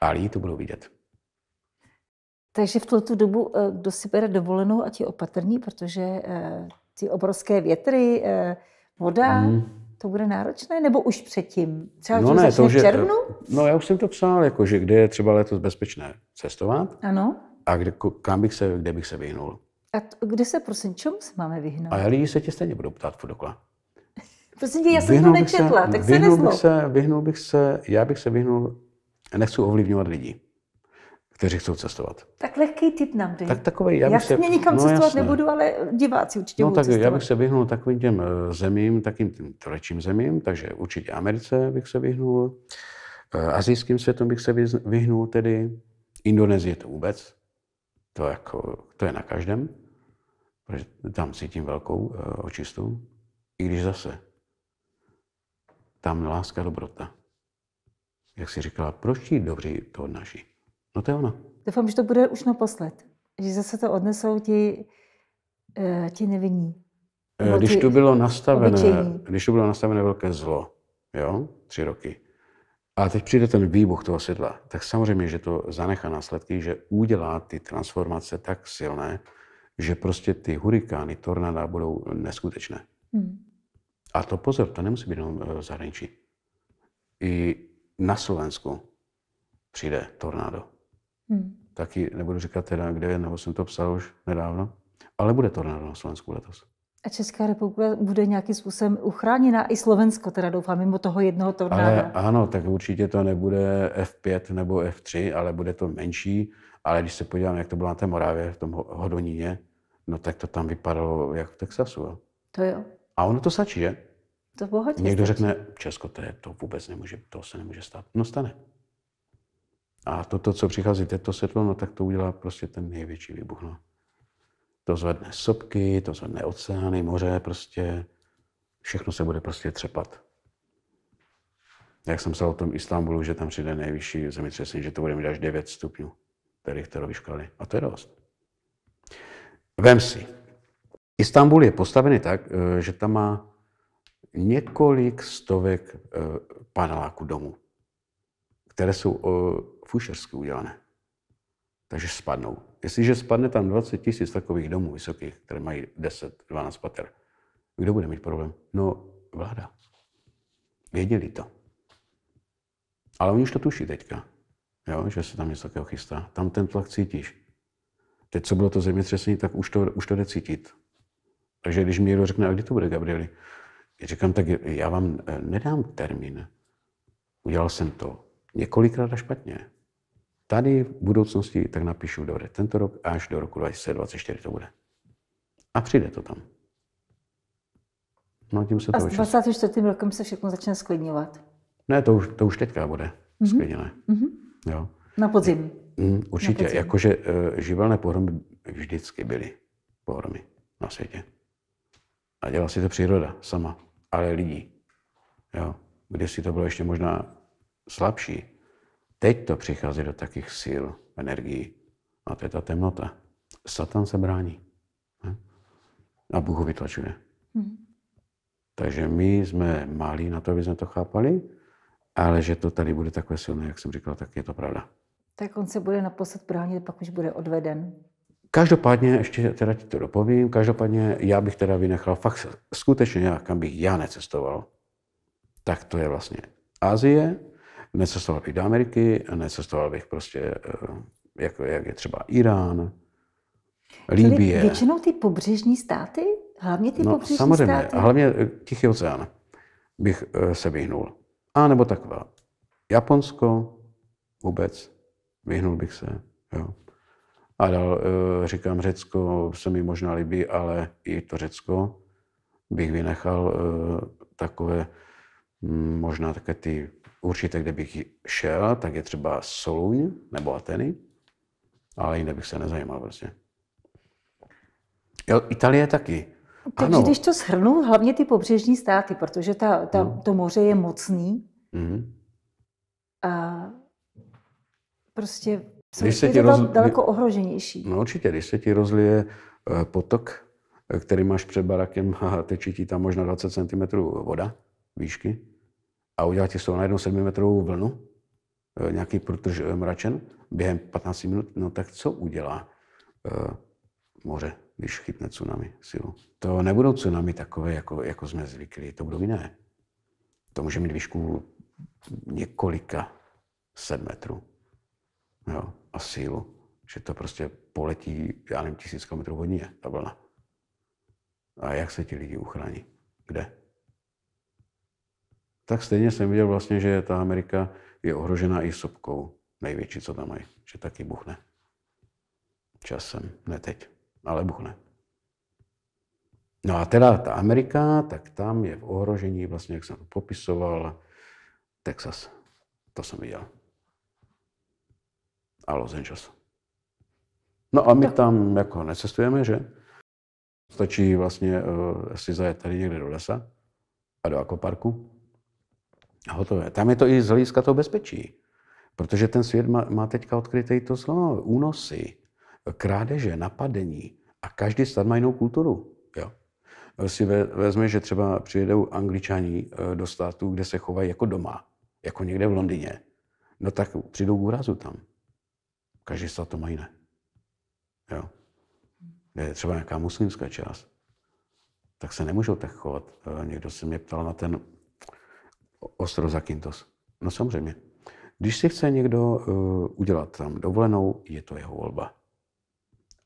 A lidi to budou vidět. Takže v tuto dobu, eh, kdo si bere dovolenou, ať je opatrný, protože eh, ty obrovské větry, eh, voda, mm. to bude náročné? Nebo už předtím? Třeba no ne, to, že, v červnu? No já už jsem to psal, jako, že kde je třeba letos bezpečné cestovat. Ano. A kde, kam bych se, kde bych se vyhnul. A to, kde se, prosím, čemu se máme vyhnout? A lidi se tě stejně budou ptát furt dokola. Prosím tě, já jsem vyhnul to nečetla, se, tak se vyhnul Bych se, vyhnul bych se, já bych se vyhnul, nechci ovlivňovat lidi, kteří chcou cestovat. Tak lehký tip nám dej. Tak takový, já, bych já se, nikam no, cestovat jasné. nebudu, ale diváci určitě No tak cestovat. já bych se vyhnul takovým těm eh, zemím, takým tím tvrdším zemím, takže určitě Americe bych se vyhnul, eh, azijským světem bych se vyhnul tedy, Indonésie to vůbec, to, jako, to je na každém, protože tam cítím velkou eh, očistu, i když zase tam láska, dobrota. Jak si říkala, proč jít dobří to naši? No to je ono. Doufám, že to bude už naposled. Že zase to odnesou ti, eh, ti nevinní. Eh, když tu bylo nastavené, obyčejní. když tu bylo nastavené velké zlo, jo, tři roky, a teď přijde ten výbuch toho sedla, tak samozřejmě, že to zanechá následky, že udělá ty transformace tak silné, že prostě ty hurikány, tornada budou neskutečné. Hmm. A to pozor, to nemusí být jenom eh, v zahraničí. I na Slovensku přijde tornádo. Hmm. Taky nebudu říkat teda, kde je, nebo jsem to psal už nedávno, ale bude tornádo na Slovensku letos. A Česká republika bude nějakým způsobem uchráněna, i Slovensko teda doufám, mimo toho jednoho tornáda. Ale, ano, tak určitě to nebude F5 nebo F3, ale bude to menší. Ale když se podívám, jak to bylo na té Moravě, v tom Hodoníně, no tak to tam vypadalo jak v Texasu. Jo. To jo. A ono to stačí, že? To v pohodě. Někdo stačí. řekne, Česko, to, je, to vůbec nemůže, to se nemůže stát. No stane. A to, to co přichází to světlo, no tak to udělá prostě ten největší výbuch. No. To zvedne sopky, to zvedne oceány, moře, prostě všechno se bude prostě třepat. Jak jsem se o tom Istanbulu, že tam přijde nejvyšší zemětřesení, že to bude mít až 9 stupňů té Richterovy vyškali. A to je dost. Vem si. Istanbul je postavený tak, eh, že tam má několik stovek eh, paneláků domů, které jsou eh, fušersky udělané. Takže spadnou. Jestliže spadne tam 20 tisíc takových domů vysokých, které mají 10-12 pater, kdo bude mít problém? No, vláda. Věděli to. Ale oni už to tuší teďka, jo, že se tam něco takového chystá. Tam ten tlak cítíš. Teď, co bylo to zemětřesení, tak už to, už to jde cítit. Takže když mi někdo řekne, a kdy to bude, Gabrieli? Říkám, tak já vám eh, nedám termín. Udělal jsem to několikrát a špatně. Tady v budoucnosti tak napíšu, dobře, tento rok až do roku 2024 to bude. A přijde to tam. No, tím se a to s 24. rokem se všechno začne sklidňovat. Ne, to už, to už teďka bude mm-hmm. sklidněné. Mm-hmm. Jo. Na podzim. Mm, určitě, Na podzim. jakože uh, živelné pohromy vždycky byly pohromy na světě. A dělá si to příroda sama ale lidí. Jo? si to bylo ještě možná slabší. Teď to přichází do takých sil, energií. A to je ta temnota. Satan se brání. Ne? A Bůh ho vytlačuje. Hmm. Takže my jsme malí na to, aby jsme to chápali, ale že to tady bude takové silné, jak jsem říkal, tak je to pravda. Tak on se bude naposled bránit, pak už bude odveden. Každopádně, ještě teda ti to dopovím, každopádně já bych teda vynechal fakt skutečně, já, kam bych já necestoval, tak to je vlastně Asie, necestoval bych do Ameriky, necestoval bych prostě, eh, jako, jak je třeba Irán, Líbie. Většinou ty pobřežní státy? Hlavně ty no, pobřežní samozřejmě, státy? hlavně eh, Tichý oceán bych eh, se vyhnul. A nebo taková. Japonsko vůbec vyhnul bych se. Jo. A dal eh, říkám, Řecko se mi možná líbí, ale i to Řecko bych vynechal eh, takové, hm, možná také ty určité, kde bych šel, tak je třeba Soluň nebo Ateny, ale jinde bych se nezajímal vlastně. Jo, Itálie taky. Takže ano. když to shrnu, hlavně ty pobřežní státy, protože ta, ta, no. to moře je mocný. Mm-hmm. A prostě jsou když se ti roz... daleko ohroženější. No určitě, když se ti rozlije eh, potok, eh, který máš před barakem a tečí ti tam možná 20 cm voda výšky a udělá ti z toho najednou 7 metrovou vlnu, eh, nějaký protože mračen, během 15 minut, no tak co udělá moře, když chytne tsunami silu? To nebudou tsunami takové, jako, jako jsme zvykli, to budou jiné. To může mít výšku několika set metrů. Jo a sil, že to prostě poletí, já nevím, tisíc kilometrů hodině, ta vlna. A jak se ti lidi uchrání? Kde? Tak stejně jsem viděl vlastně, že ta Amerika je ohrožená i sopkou, největší, co tam mají, že taky buchne. Časem, ne teď, ale buchne. No a teda ta Amerika, tak tam je v ohrožení, vlastně jak jsem to popisoval, Texas. To jsem viděl a Los Angeles. No a my tam jako necestujeme, že? Stačí vlastně uh, eh, si zajet tady někde do lesa a do akoparku. A hotové. Tam je to i z hlediska toho bezpečí. Protože ten svět má, má teďka odkrytý to slovo únosy, krádeže, napadení. A každý stát má jinou kulturu. Jo? Si ve, vezme, že třeba přijedou angličani eh, do státu, kde se chovají jako doma, jako někde v Londýně. No tak přijdou k úrazu tam. Každý stát to má jiné. Jo. Je třeba nějaká muslimská část, tak se nemůžou tak chovat. Eh, někdo se mě ptal na ten ostrov Zakintos. No samozřejmě. Když si chce někdo eh, udělat tam dovolenou, je to jeho volba.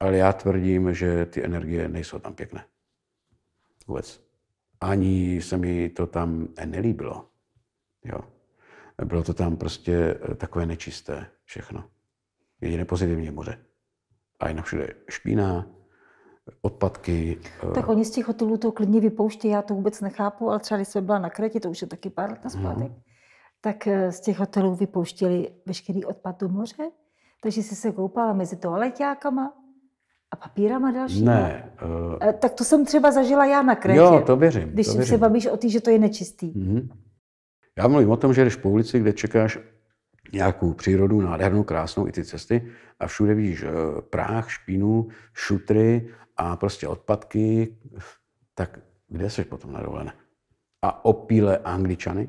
Ale já tvrdím, že ty energie nejsou tam pěkné. Vůbec. Ani se mi to tam nelíbilo. Jo. Bylo to tam prostě eh, takové nečisté všechno jediné pozitivní je moře. A jinak všude je špína, odpadky. Eh, tak oni z těch hotelů to klidně vypouští, já to vůbec nechápu, ale třeba když jsem byla na Kretě, to už je taky pár let naspátek, mhm. hmm. tak eh, z těch hotelů vypouštěli veškerý odpad do moře, takže jsi se koupala mezi toaletákama a papírama další? Ne. Uh... Tak to jsem třeba zažila já na Kretě. Jo, to věřím. Když to věřím. se bavíš o tý, že to je nečistý. Mm-hmm. Já mluvím o tom, že jdeš po ulici, kde čekáš nějakou přírodu, nádhernou, krásnou i ty cesty a všude vidíš práh, špínu, šutry a prostě odpadky, tak kde jsi potom na dovolené? A opíle angličany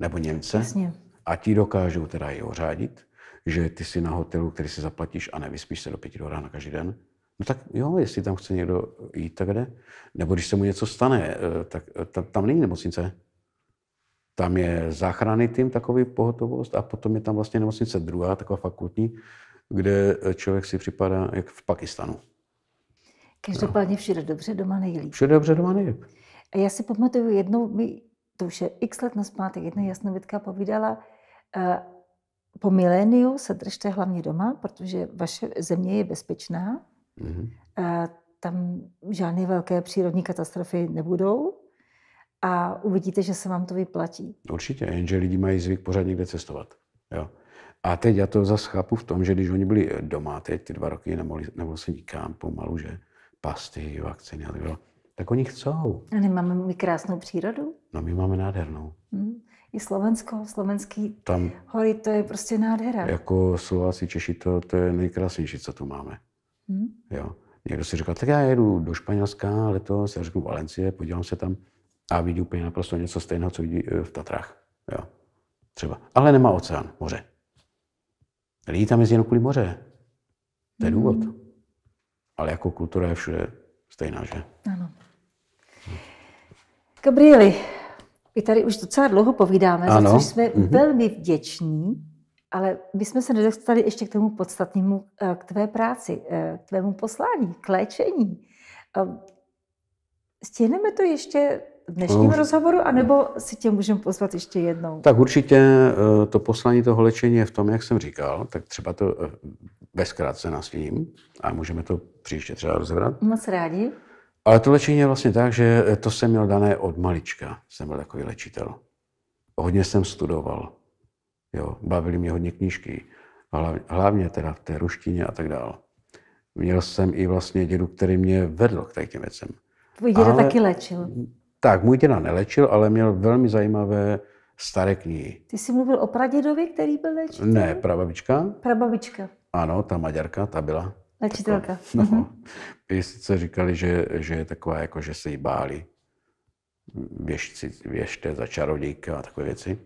nebo Němce Jasně. a ti dokážou teda i ořádit, že ty si na hotelu, který si zaplatíš a nevyspíš se do pěti do rána každý den, No tak jo, jestli tam chce někdo jít, tak jde. Nebo když se mu něco stane, eh, tak eh, tam, tam není nemocnice. Tam je záchranný tým, takový pohotovost, a potom je tam vlastně nemocnice druhá, taková fakultní, kde eh, člověk si připadá jak v Pakistanu. Každopádně no. všude dobře, doma nejlíp. Všude dobře, doma nejlíp. A já si pamatuju jednou, mi to už je x let naspátek, jedna jasnovitka povídala, eh, po miléniu se držte hlavně doma, protože vaše země je bezpečná. Mm-hmm. tam žádné velké přírodní katastrofy nebudou a uvidíte, že se vám to vyplatí. Určitě, jenže lidi mají zvyk pořád někde cestovat. Jo. A teď já to zase chápu v tom, že když oni byli eh, doma teď, ty dva roky, nemohli, nemohli se nikam pomalu, že pasty, vakcíny a tak dále, tak oni chcou. A nemáme my krásnou přírodu? No my máme nádhernou. Hmm. I Slovensko, slovenský Tam, hory, to je prostě nádhera. Jako Slováci, Češi, to, to je nejkrásnější, co tu máme. Hmm. Jo. Někdo si říkal, tak já jedu do Španělska letos, já řeknu Valencie, podívám se tam a vidí úplně naprosto něco stejného, co vidí eh, v Tatrách. Jo. Třeba. Ale nemá oceán, moře. Lidi tam jezdí jenom kvůli moře. To je důvod. Hmm. Ale jako kultura je všude stejná, že? Ano. Gabrieli, my tady už docela dlouho povídáme, ano. za což jsme mm-hmm. velmi vděční, ale my jsme se nedostali ještě k tomu podstatnému, eh, k tvé práci, eh, k tvému poslání, k léčení. Stihneme to ještě dnešním no. rozhovoru, anebo si tě můžeme pozvat ještě jednou? Tak určitě eh, to poslání toho léčení je v tom, jak jsem říkal, tak třeba to bezkrátce eh, nasvím a můžeme to příště třeba rozebrat. Moc rádi. Ale to léčení je vlastně tak, že eh, to jsem měl dané od malička. Jsem byl takový léčitel. Hodně jsem studoval. Jo, bavili mě hodně knížky. Hlavně teda v té ruštině a tak dále. Měl jsem i vlastně dědu, který mě vedl k těm věcem. Tvůj děda Ale taky léčil. Tak, můj děda nelečil, ale měl velmi zajímavé staré knihy. Ty jsi mluvil o pradědovi, který byl léčitel? Ne, prababička. Prababička. Ano, ta maďarka, ta byla. Léčitelka. no, mm-hmm. *laughs* sice říkali, že, že je taková, jako že se jí báli věžci, věžte za čarodějka a takové věci,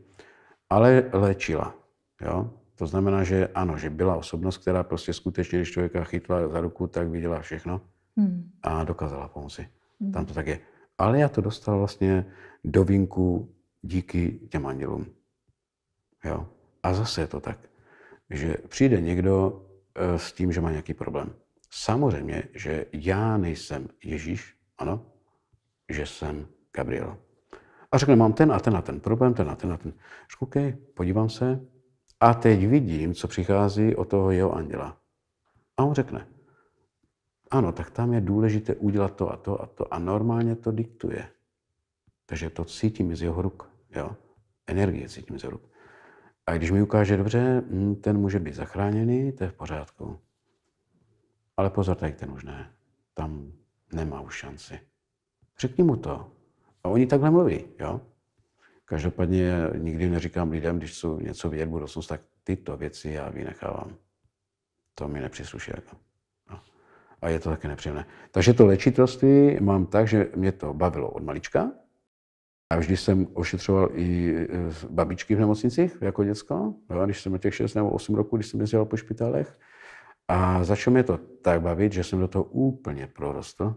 ale léčila. Jo? To znamená, že ano, že byla osobnost, která prostě skutečně, když člověka chytla za ruku, tak viděla všechno hmm. a dokázala pomoci. Hmm. Tam to mhm. tak je. Ale já to dostal vlastně do vinku díky těm andělům. Jo. A zase je to tak, že přijde někdo eh, s tím, že má nějaký problém. Samozřejmě, že já nejsem Ježíš, ano, že jsem Gabriel. A řekne, mám ten a ten a ten problém, ten a ten a ten. Řeknu, OK, podívám se. A teď vidím, co přichází od toho jeho anděla. A on řekne, ano, tak tam je důležité udělat to a to a to a normálně to diktuje. Takže to cítím z jeho ruk, jo. Energie cítím z jeho ruk. A když mi ukáže dobře, hm, ten může být zachráněný, to je v pořádku. Ale pozor, tady ten už ne. Tam nemá už šanci. Řekni mu to. A oni takhle mluví, jo. Každopádně nikdy neříkám lidem, když jsou něco vědět budoucnost, tak tyto věci já vynechávám. To mi nepřísluší. Jako a je to také nepříjemné. Takže to léčitelství mám tak, že mě to bavilo od malička. A vždy jsem ošetřoval i e, babičky v nemocnicích jako děcko, jo, když jsem měl těch 6 nebo 8 roků, když jsem jezdil po špitálech. A začalo mě to tak bavit, že jsem do toho úplně prorostl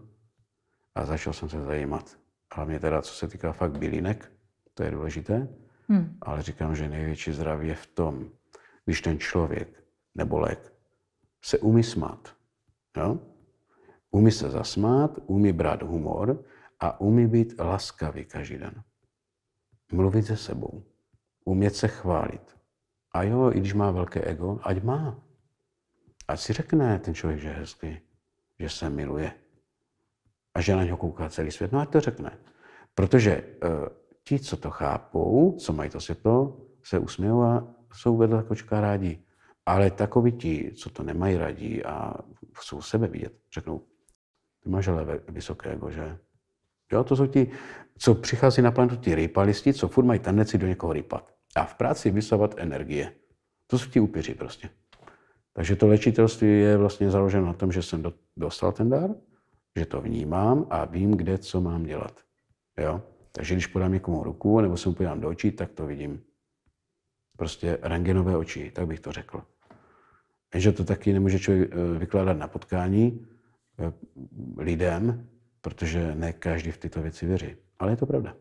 a začal jsem se zajímat. Hlavně teda, co se týká fakt bylinek, to je důležité, hmm. ale říkám, že největší zdraví je v tom, když ten člověk nebo lék se umí smát. Jo? Umí se zasmát, umí brát humor a umí být laskavý každý den. Mluvit se sebou, umět se chválit. A jo, i když má velké ego, ať má. Ať si řekne ten člověk, že je hezky, že se miluje a že na něho kouká celý svět. No ať to řekne. Protože e, ti, co to chápou, co mají to světlo, se usmějou a jsou vedle kočka rádi. Ale takoví ti, co to nemají radí a jsou sebe vidět, řeknou, ty máš ale vysokého, že? Jo, to jsou ti, co přichází na planetu, ti rypalisti, co furt mají tendenci do někoho rypat. A v práci vysovat energie. To jsou ti upěři prostě. Takže to léčitelství je vlastně založeno na tom, že jsem dostal ten dar, že to vnímám a vím, kde co mám dělat. Jo? Takže když podám někomu ruku nebo se mu podám do očí, tak to vidím. Prostě rengenové oči, tak bych to řekl. Jenže to taky nemůže člověk eh, vykládat na potkání, Eh, lidem, protože ne každý v tyto věci věří. Ale je to pravda.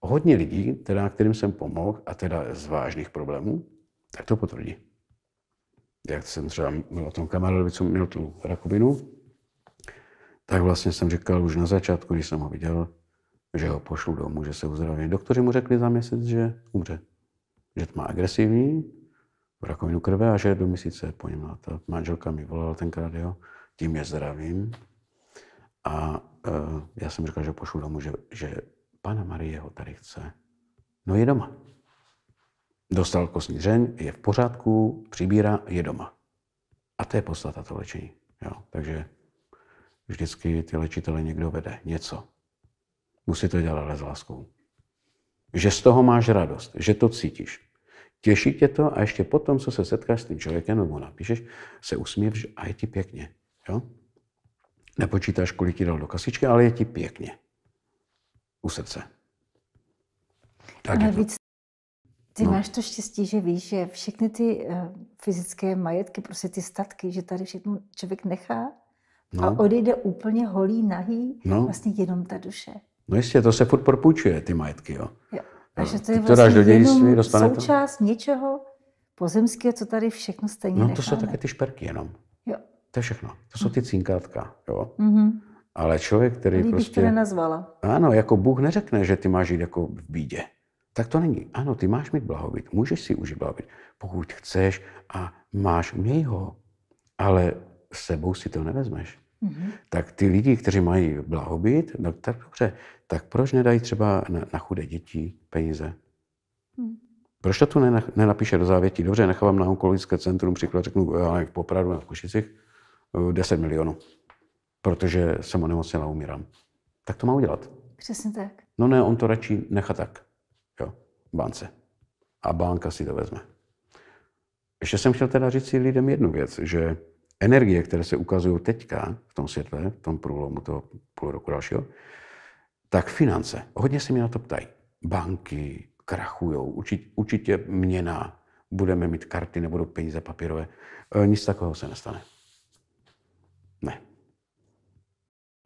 Hodně lidí, teda, kterým jsem pomohl, a teda z vážných problémů, tak to potvrdí. Jak jsem třeba o tom kamarádovi, co měl tu rakovinu, tak vlastně jsem říkal už na začátku, když jsem ho viděl, že ho pošlu domů, že se uzdraví. Doktoři mu řekli za měsíc, že umře. Že to má agresivní, rakovinu krve a že do měsíce po něm. Ta manželka mi volala tenkrát, jo, tím je zdravím. A uh, já jsem říkal, že pošlu domů, že, že pana Marie ho tady chce. No je doma. Dostal kostní dřeň, je v pořádku, přibírá, je doma. A to je podstata to léčení. Jo? Takže vždycky ty léčitele někdo vede něco. Musí to dělat ale s láskou. Že z toho máš radost, že to cítíš. Těší tě to a ještě potom, co se setkáš s tím člověkem, nebo napíšeš, se usmíš a je ti pěkně. Jo? Nepočítáš, kolik ti dal do kasičky, ale je ti pěkně. U srdce. Tak ale víc, ty no. máš to štěstí, že víš, že všechny ty eh, fyzické majetky, prostě ty statky, že tady všechno člověk nechá no. a odejde úplně holý, nahý, no. vlastně jenom ta duše. No jistě, to se furt propůjčuje, ty majetky, jo. jo. A že to je Ty to dáš vlastně do dostane součást to? něčeho pozemského, co tady všechno stejně No to jsou také ty šperky jenom. To je všechno. To jsou mhm. ty cinkátka. Jo? Mm-hmm. Ale člověk, který Líbí, prostě... to nenazvala. Ano, jako Bůh neřekne, že ty máš žít jako v bídě. Tak to není. Ano, ty máš mít blahobyt, můžeš si užít blahobyt, pokud chceš a máš, měj ho. Ale s sebou si to nevezmeš. Mm-hmm. Tak ty lidi, kteří mají blahobyt, no tak dobře, tak proč nedají třeba na, na chudé děti peníze? Mm. Proč to tu nenapíše do závěti? Dobře, nechávám na onkologické centrum, příklad řeknu, já v Popradu, na Košicích, 10 eh, milionů, protože jsem onemocněl a umírám. Tak to má udělat. Přesně tak. No ne, on to radši nechá tak. Jo, bánce. A banka si to vezme. Ještě jsem chtěl teda říct si lidem jednu věc, že energie, které se ukazují teďka v tom světle, v tom průlomu toho půl roku dalšího, tak finance. Hodně se mě na to ptají. Banky krachují, určitě, určitě měna, budeme mít karty, nebudou peníze papírové. Eh, nic takového se nestane.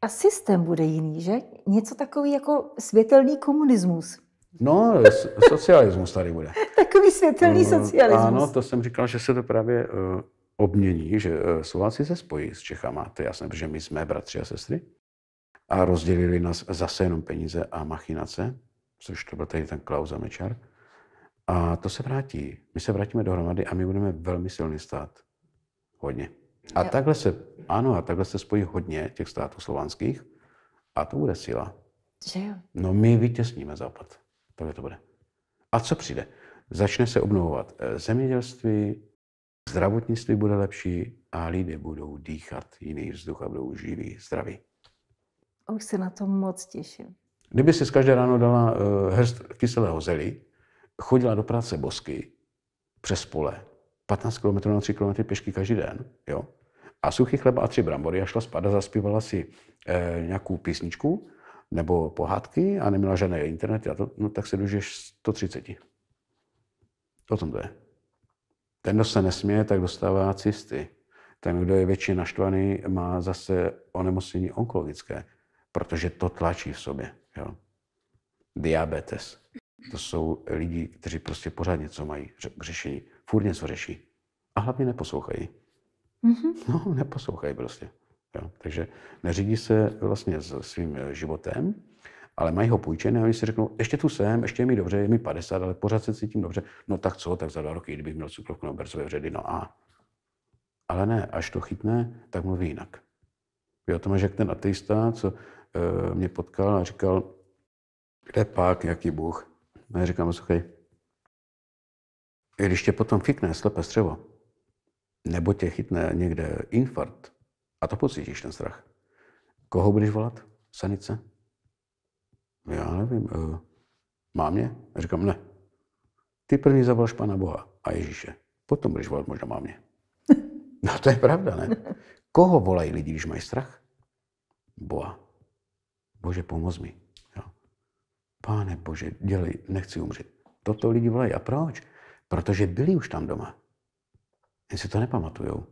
A systém bude jiný, že? Něco takový jako světelný komunismus. No, socialismus tady bude. *laughs* Takový světelný mm, socialismus. Ano, to jsem říkal, že se to právě uh, obmění, že uh, Slováci se spojí s Čechama, to je jasné, protože my jsme bratři a sestry. A rozdělili nás zase jenom peníze a machinace, což to byl tady ten Klaus a Mečar. A to se vrátí. My se vrátíme dohromady a my budeme velmi silný stát. Hodně. A jo. takhle se, ano, a takhle se spojí hodně těch států slovanských a to bude síla. Že jo. No my vytěsníme Západ. Takhle to bude. A co přijde? Začne se obnovovat eh, zemědělství, zdravotnictví bude lepší a lidé budou dýchat jiný vzduch a budou živí, zdraví. Už se na to moc těším. Kdyby si každé ráno dala uh, hrst kyselého zelí, chodila do práce bosky přes pole, 15 km na 3 km pěšky každý den, jo, a suchý chleba a tři brambory a šla spada, zaspívala si e, nějakou písničku nebo pohádky a neměla žádné internety a to, no tak se dožiješ 130. O tom to je. Ten, kdo se nesměje, tak dostává cysty. Ten, kdo je většině naštvaný, má zase onemocnění onkologické, protože to tlačí v sobě. Jo. Diabetes. To jsou lidi, kteří prostě pořád něco mají k řešení. Furt něco řeší. A hlavně neposlouchají. Mm-hmm. No, neposlouchají prostě. Jo. Takže neřídí se vlastně s svým eh, životem, ale mají ho půjčené a oni si řeknou, ještě tu jsem, ještě je mi dobře, je mi 50, ale pořád se cítím dobře. No tak co, tak za dva roky, kdybych měl cukrovku nebo bercové vředy, no a. Ale ne, až to chytne, tak mluví jinak. Jo, to máš jak ten ateista, co e, mě potkal a říkal, kde pak, jaký Bůh. A já říkám, i když tě potom fikne slepé střevo, nebo tě chytne někde infarkt a to pocítíš ten strach, koho budeš volat? Sanice? Já nevím. Uh, eh, má mě? Já říkám, ne. Ty první zavoláš Pana Boha a Ježíše. Potom budeš volat možná mámě. *laughs* No to je pravda, ne? Koho volají lidi, když mají strach? Boha. Bože, pomoz mi. Jo. Páne Bože, dělej, nechci umřít. Toto lidi volají. A proč? Protože byli už tam doma. Oni si to nepamatujou,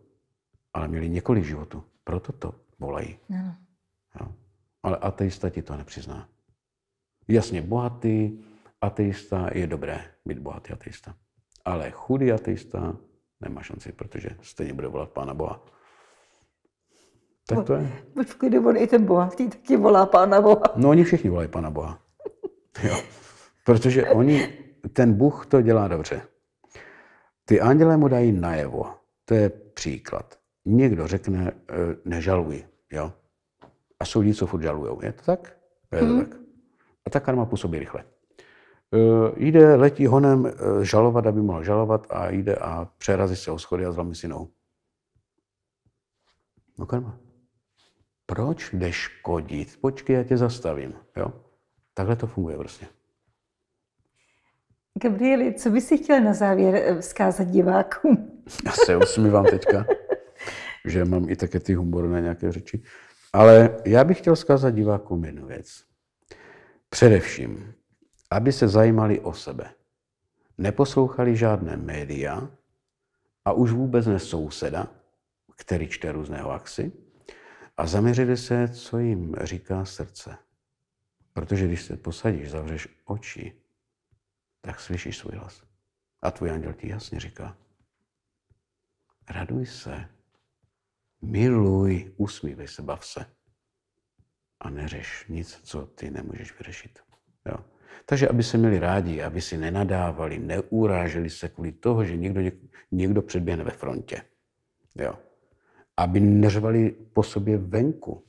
ale měli několik životů. Proto to volají. No. Jo. Ale ateista ti to nepřizná. Jasně, bohatý ateista je dobré být bohatý ateista. Ale chudý ateista nemá šanci, protože stejně bude volat Pána Boha. Tak to je. V klidu on i ten bohatý taky volá Pána Boha. No oni všichni volají Pána Boha. Jo. Protože oni, ten Bůh to dělá dobře. Ty anděle mu dají najevo. To je příklad. Někdo řekne, e, nežaluj. jo? A jsou lidi, co furt žalujou. Je to tak? Je to hmm. tak. A ta karma působí rychle. E, jde, letí honem e, žalovat, aby mohl žalovat a jde a přerazí se o schody a zlomí si nohu. No karma. Proč jdeš škodit? Počkej, já tě zastavím. Jo? Takhle to funguje prostě. Gabrieli, co by si chtěl na závěr eh, vzkázat divákům? Já se usmívám teďka, *laughs* že mám i také ty na nějaké řeči. Ale já bych chtěl vzkázat divákům jednu věc. Především, aby se zajímali o sebe. Neposlouchali žádné média a už vůbec ne souseda, který čte různé hoaxy, a zaměřili se, co jim říká srdce. Protože když se posadíš, zavřeš oči, tak slyšíš svůj hlas. A tvůj anděl ti jasně říká, raduj se, miluj, usmívej se, bav se. A neřeš nic, co ty nemůžeš vyřešit. Jo. Takže aby se měli rádi, aby si nenadávali, neuráželi se kvůli toho, že někdo, někdo předběhne ve frontě. Jo. Aby neřvali po sobě venku.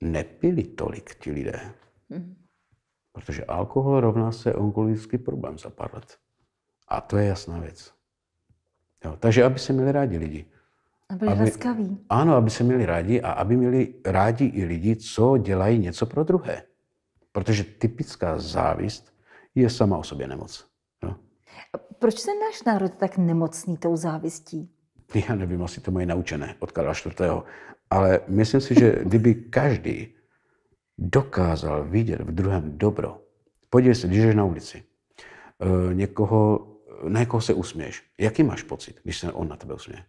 Nepili tolik ti lidé. Mm. Protože alkohol rovná se onkologický problém za pár let. A to je jasná věc. Jo, takže aby se měli rádi lidi. A byli aby, laskaví. Ano, aby se měli rádi a aby měli rádi i lidi, co dělají něco pro druhé. Protože typická závist je sama o sobě nemoc. A Proč se náš národ tak nemocný tou závistí? Já nevím, asi to mají naučené od Karla IV. Ale myslím si, že kdyby každý dokázal vidět v druhém dobro. Podívej se, když jsi na ulici, eh, někoho, na někoho se usměješ. Jaký máš pocit, když se on na tebe usměje?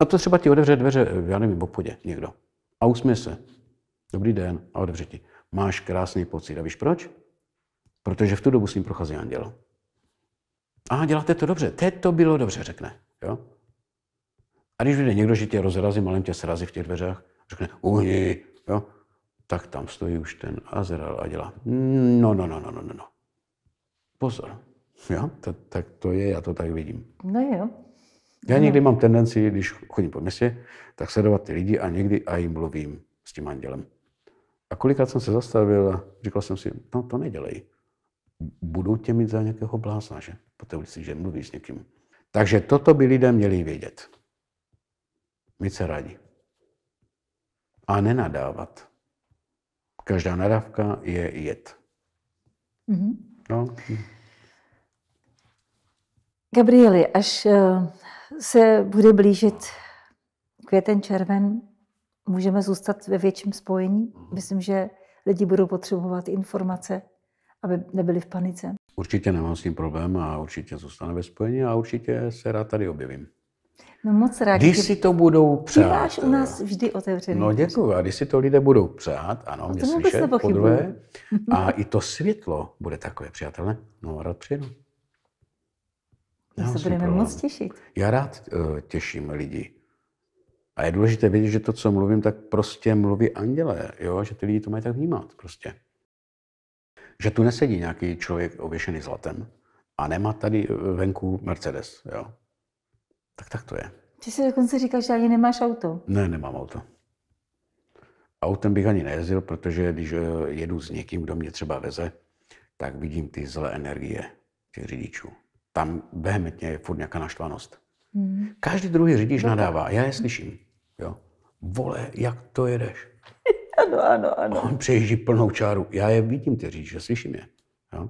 A to třeba ti otevře dveře, eh, já nevím, v obchodě někdo. A usměje se. Dobrý den. A otevře ti. Máš krásný pocit. A víš proč? Protože v tu dobu s ním prochází anděl. A děláte to dobře. Teď to bylo dobře, řekne. Jo? A když vyjde někdo, že tě rozrazí, malem tě srazí v těch dveřách, řekne, uhni, jo? tak tam stojí už ten Azrael a dělá, no, no, no, no, no, no. no. Pozor. Jo? To, tak to je, já to tak vidím. No jo. Já no. někdy mám tendenci, když chodím po městě, tak sledovat ty lidi a někdy a jim mluvím s tím andělem. A kolikrát jsem se zastavil a říkal jsem si, no to nedělej. Budou tě mít za nějakého blázna, že? Po si, že mluví s někým. Takže toto by lidé měli vědět. Mít se rádi. A nenadávat každá nadávka je jed. Mm-hmm. No. Gabrieli, až eh, se bude blížit květen, červen, můžeme zůstat ve větším spojení? Myslím, že lidi budou potřebovat informace, aby nebyli v panice. Určitě nemám s tím problém a určitě zůstane ve spojení a určitě se rád tady objevím. No moc rád. Když si to budou přát. Ty máš u nás vždy otevřený. No děkuji. A když si to lidé budou přát, ano, a mě slyšet po druhé. *laughs* A i to světlo bude takové přijatelné. No rád přijedu. Já se budeme moc těšit. Já rád uh, těším lidi. A je důležité vědět, že to, co mluvím, tak prostě mluví andělé, jo? že ty lidi to mají tak vnímat prostě. Že tu nesedí nějaký člověk ověšený zlatem a nemá tady eh, venku Mercedes. Jo? Tak tak to je. Ty jsi dokonce říkal, že ani nemáš auto. Ne, nemám auto. Autem bych ani nejezdil, protože když eh, jedu s někým, kdo mě třeba veze, tak vidím ty zlé energie těch řidičů. Tam vehementně je furt nějaká naštvanost. Hmm. Každý druhý řidič no, nadává, já je slyším. Jo. Vole, jak to jedeš? *laughs* ano, ano, ano. On přejíždí plnou čáru. Já je vidím, ty řidiče, slyším je. Jo.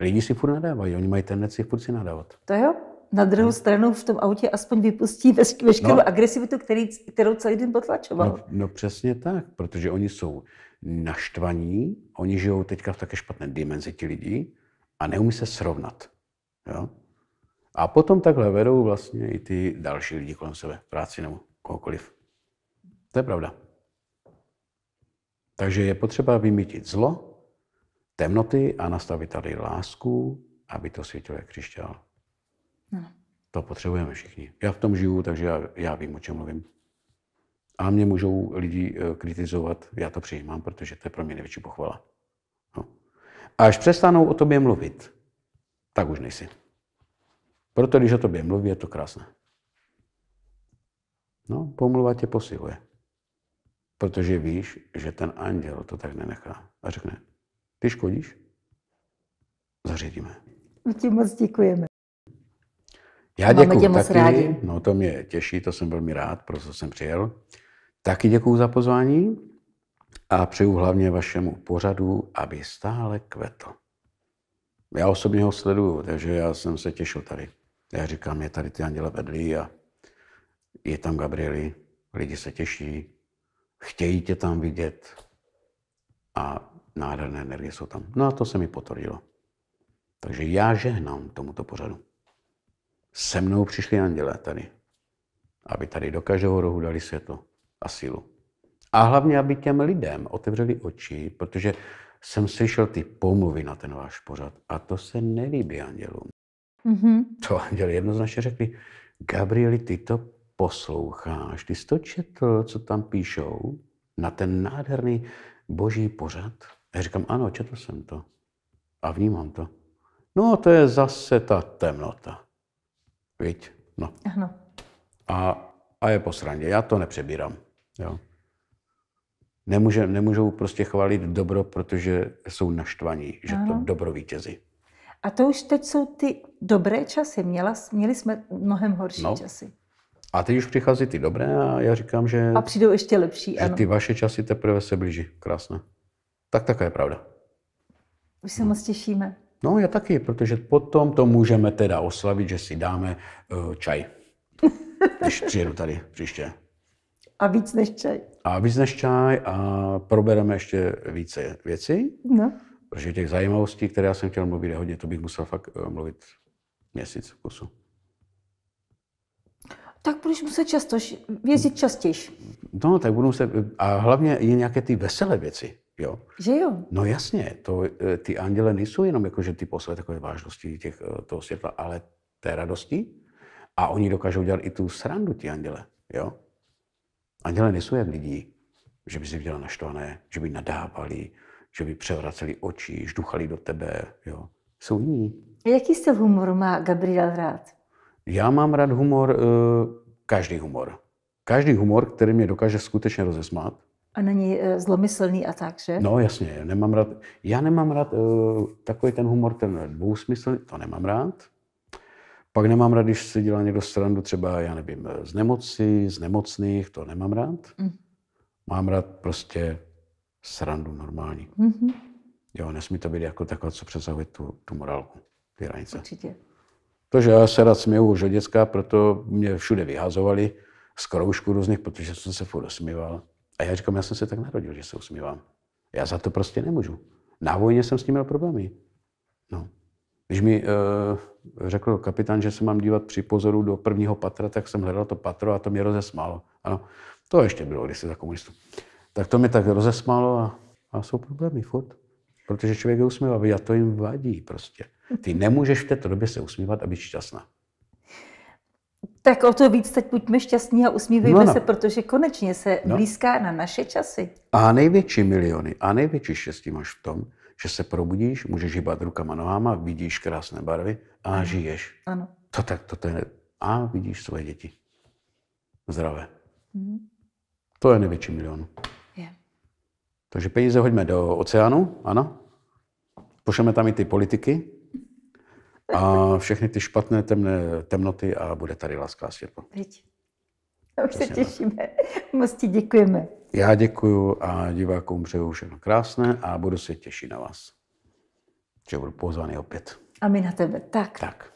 Lidi si furt nadávají, oni mají tendenci furt si nadávat. To jo? na druhou hmm. stranu v tom autě aspoň vypustí veškerou no, agresivitu, který, kterou celý den potlačoval. No, no přesně tak, protože oni jsou naštvaní, oni žijou teďka v také špatné dimenzi ti lidí a neumí se srovnat. Jo? A potom takhle vedou vlastně i ty další lidi kolem sebe, práci nebo kohokoliv. To je pravda. Takže je potřeba vymítit zlo, temnoty a nastavit tady lásku, aby to světilo jak křišťál. No. To potřebujeme všichni. Já v tom žiju, takže já, já vím, o čem mluvím. A mě můžou lidi eh, kritizovat, já to přijímám, protože to je pro mě největší pochvala. No. A až přestanou o tobě mluvit, tak už nejsi. Proto když o tobě mluví, je to krásné. No, pomluva tě posiluje. Protože víš, že ten anděl to tak nenechá. A řekne, ty škodíš? Zařídíme. My ti moc děkujeme. Já děkuji Máme tě taky. Rádi. No to mě těší, to jsem velmi rád, proto jsem přijel. Taky děkuji za pozvání a přeju hlavně vašemu pořadu, aby stále kvetl. Já osobně ho sleduju, takže já jsem se těšil tady. Já říkám, je tady ty anděle vedlí a je tam Gabrieli, lidi se těší, chtějí tě tam vidět a nádherné energie jsou tam. No a to se mi potvrdilo. Takže já žehnám tomuto pořadu se mnou přišli andělé tady. Aby tady do každého rohu dali světlo a sílu. A hlavně, aby těm lidem otevřeli oči, protože jsem slyšel ty pomluvy na ten váš pořad a to se nelíbí andělům. Mm-hmm. To anděli jednoznačně řekli, Gabrieli, ty to posloucháš, ty jsi to četl, co tam píšou na ten nádherný boží pořad? Já říkám, ano, četl jsem to a vnímám to. No to je zase ta temnota. Viď? No. Ano. A, a je po srandě. Já to nepřebírám. Jo. Nemůže, nemůžou prostě chválit dobro, protože jsou naštvaní, že ano. to dobro vítězí. A to už teď jsou ty dobré časy. Měla, měli jsme mnohem horší no. časy. A teď už přichází ty dobré a já říkám, že... A přijdou ještě lepší, že ano. ty vaše časy teprve se blíží. Krásné. Tak taková je pravda. Už se no. moc těšíme. No já taky, protože potom to můžeme teda oslavit, že si dáme uh, čaj, *laughs* když přijedu tady příště. A víc než čaj. A víc než čaj a probereme ještě více věcí. No. Protože těch zajímavostí, které já jsem chtěl mluvit, je hodně, to bych musel fakt eh, mluvit měsíc v kusu tak budeš muset často jezdit častěji. No, tak budu se. A hlavně je nějaké ty veselé věci. Jo. Že jo? No jasně, to, e, ty anděle nejsou jenom jako, že ty posle takové vážnosti těch, e, toho světla, ale té radosti. A oni dokážou dělat i tu srandu, ty anděle. Jo? Anděle nejsou jak lidi, že by si viděla naštvané, že by nadávali, že by převraceli oči, žduchali do tebe. Jo? Jsou jiní. Jaký styl humoru má Gabriel rád? Já mám rád humor, eh, každý humor. Každý humor, který mě dokáže skutečně rozesmát. A není eh, zlomyslný a tak, že? No jasně, nemám rád, já nemám rád eh, takový ten humor, ten dvousmyslný, to nemám rád. Pak nemám rád, když se dělá někdo srandu třeba, já nevím, z nemocí, z nemocných, to nemám rád. Mm. Mám rád prostě srandu normální. Mm-hmm. Jo, nesmí to být jako taková, co přesahuje tu, tu morálku, ty hranice. Určitě. To, že já se rád směju už od děcka, proto mě všude vyhazovali z kroužku různých, protože jsem se furt usmíval. A já říkám, já jsem se tak narodil, že se usmívám. Já za to prostě nemůžu. Na vojně jsem s tím měl problémy. No. Když mi e, řekl kapitán, že se mám dívat při pozoru do prvního patra, tak jsem hledal to patro a to mě rozesmálo. Ano, to ještě bylo když jsem za komunistu. Tak to mě tak rozesmálo a, a jsou problémy furt. Protože člověk je usmívavý a to jim vadí prostě. Ty nemůžeš v této době se usmívat a být šťastná. Tak o to víc teď buďme šťastní a usmívejme no, no. se, protože konečně se no. blízká na naše časy. A největší miliony a největší štěstí máš v tom, že se probudíš, můžeš hýbat rukama, nohama, vidíš krásné barvy a ano. žiješ. Ano. To tak, to, to je... A vidíš svoje děti. Zdravé. Mhm. To je největší milion. Takže peníze hoďme do oceánu, ano. Pošleme tam i ty politiky, a všechny ty špatné temné, temnoty a bude tady a světlo. Teď. Už se těšíme. Moc ti děkujeme. Já děkuju a divákům přeju všechno krásné a budu se těšit na vás. Že budu pozvaný opět. A my na tebe. Tak. Tak.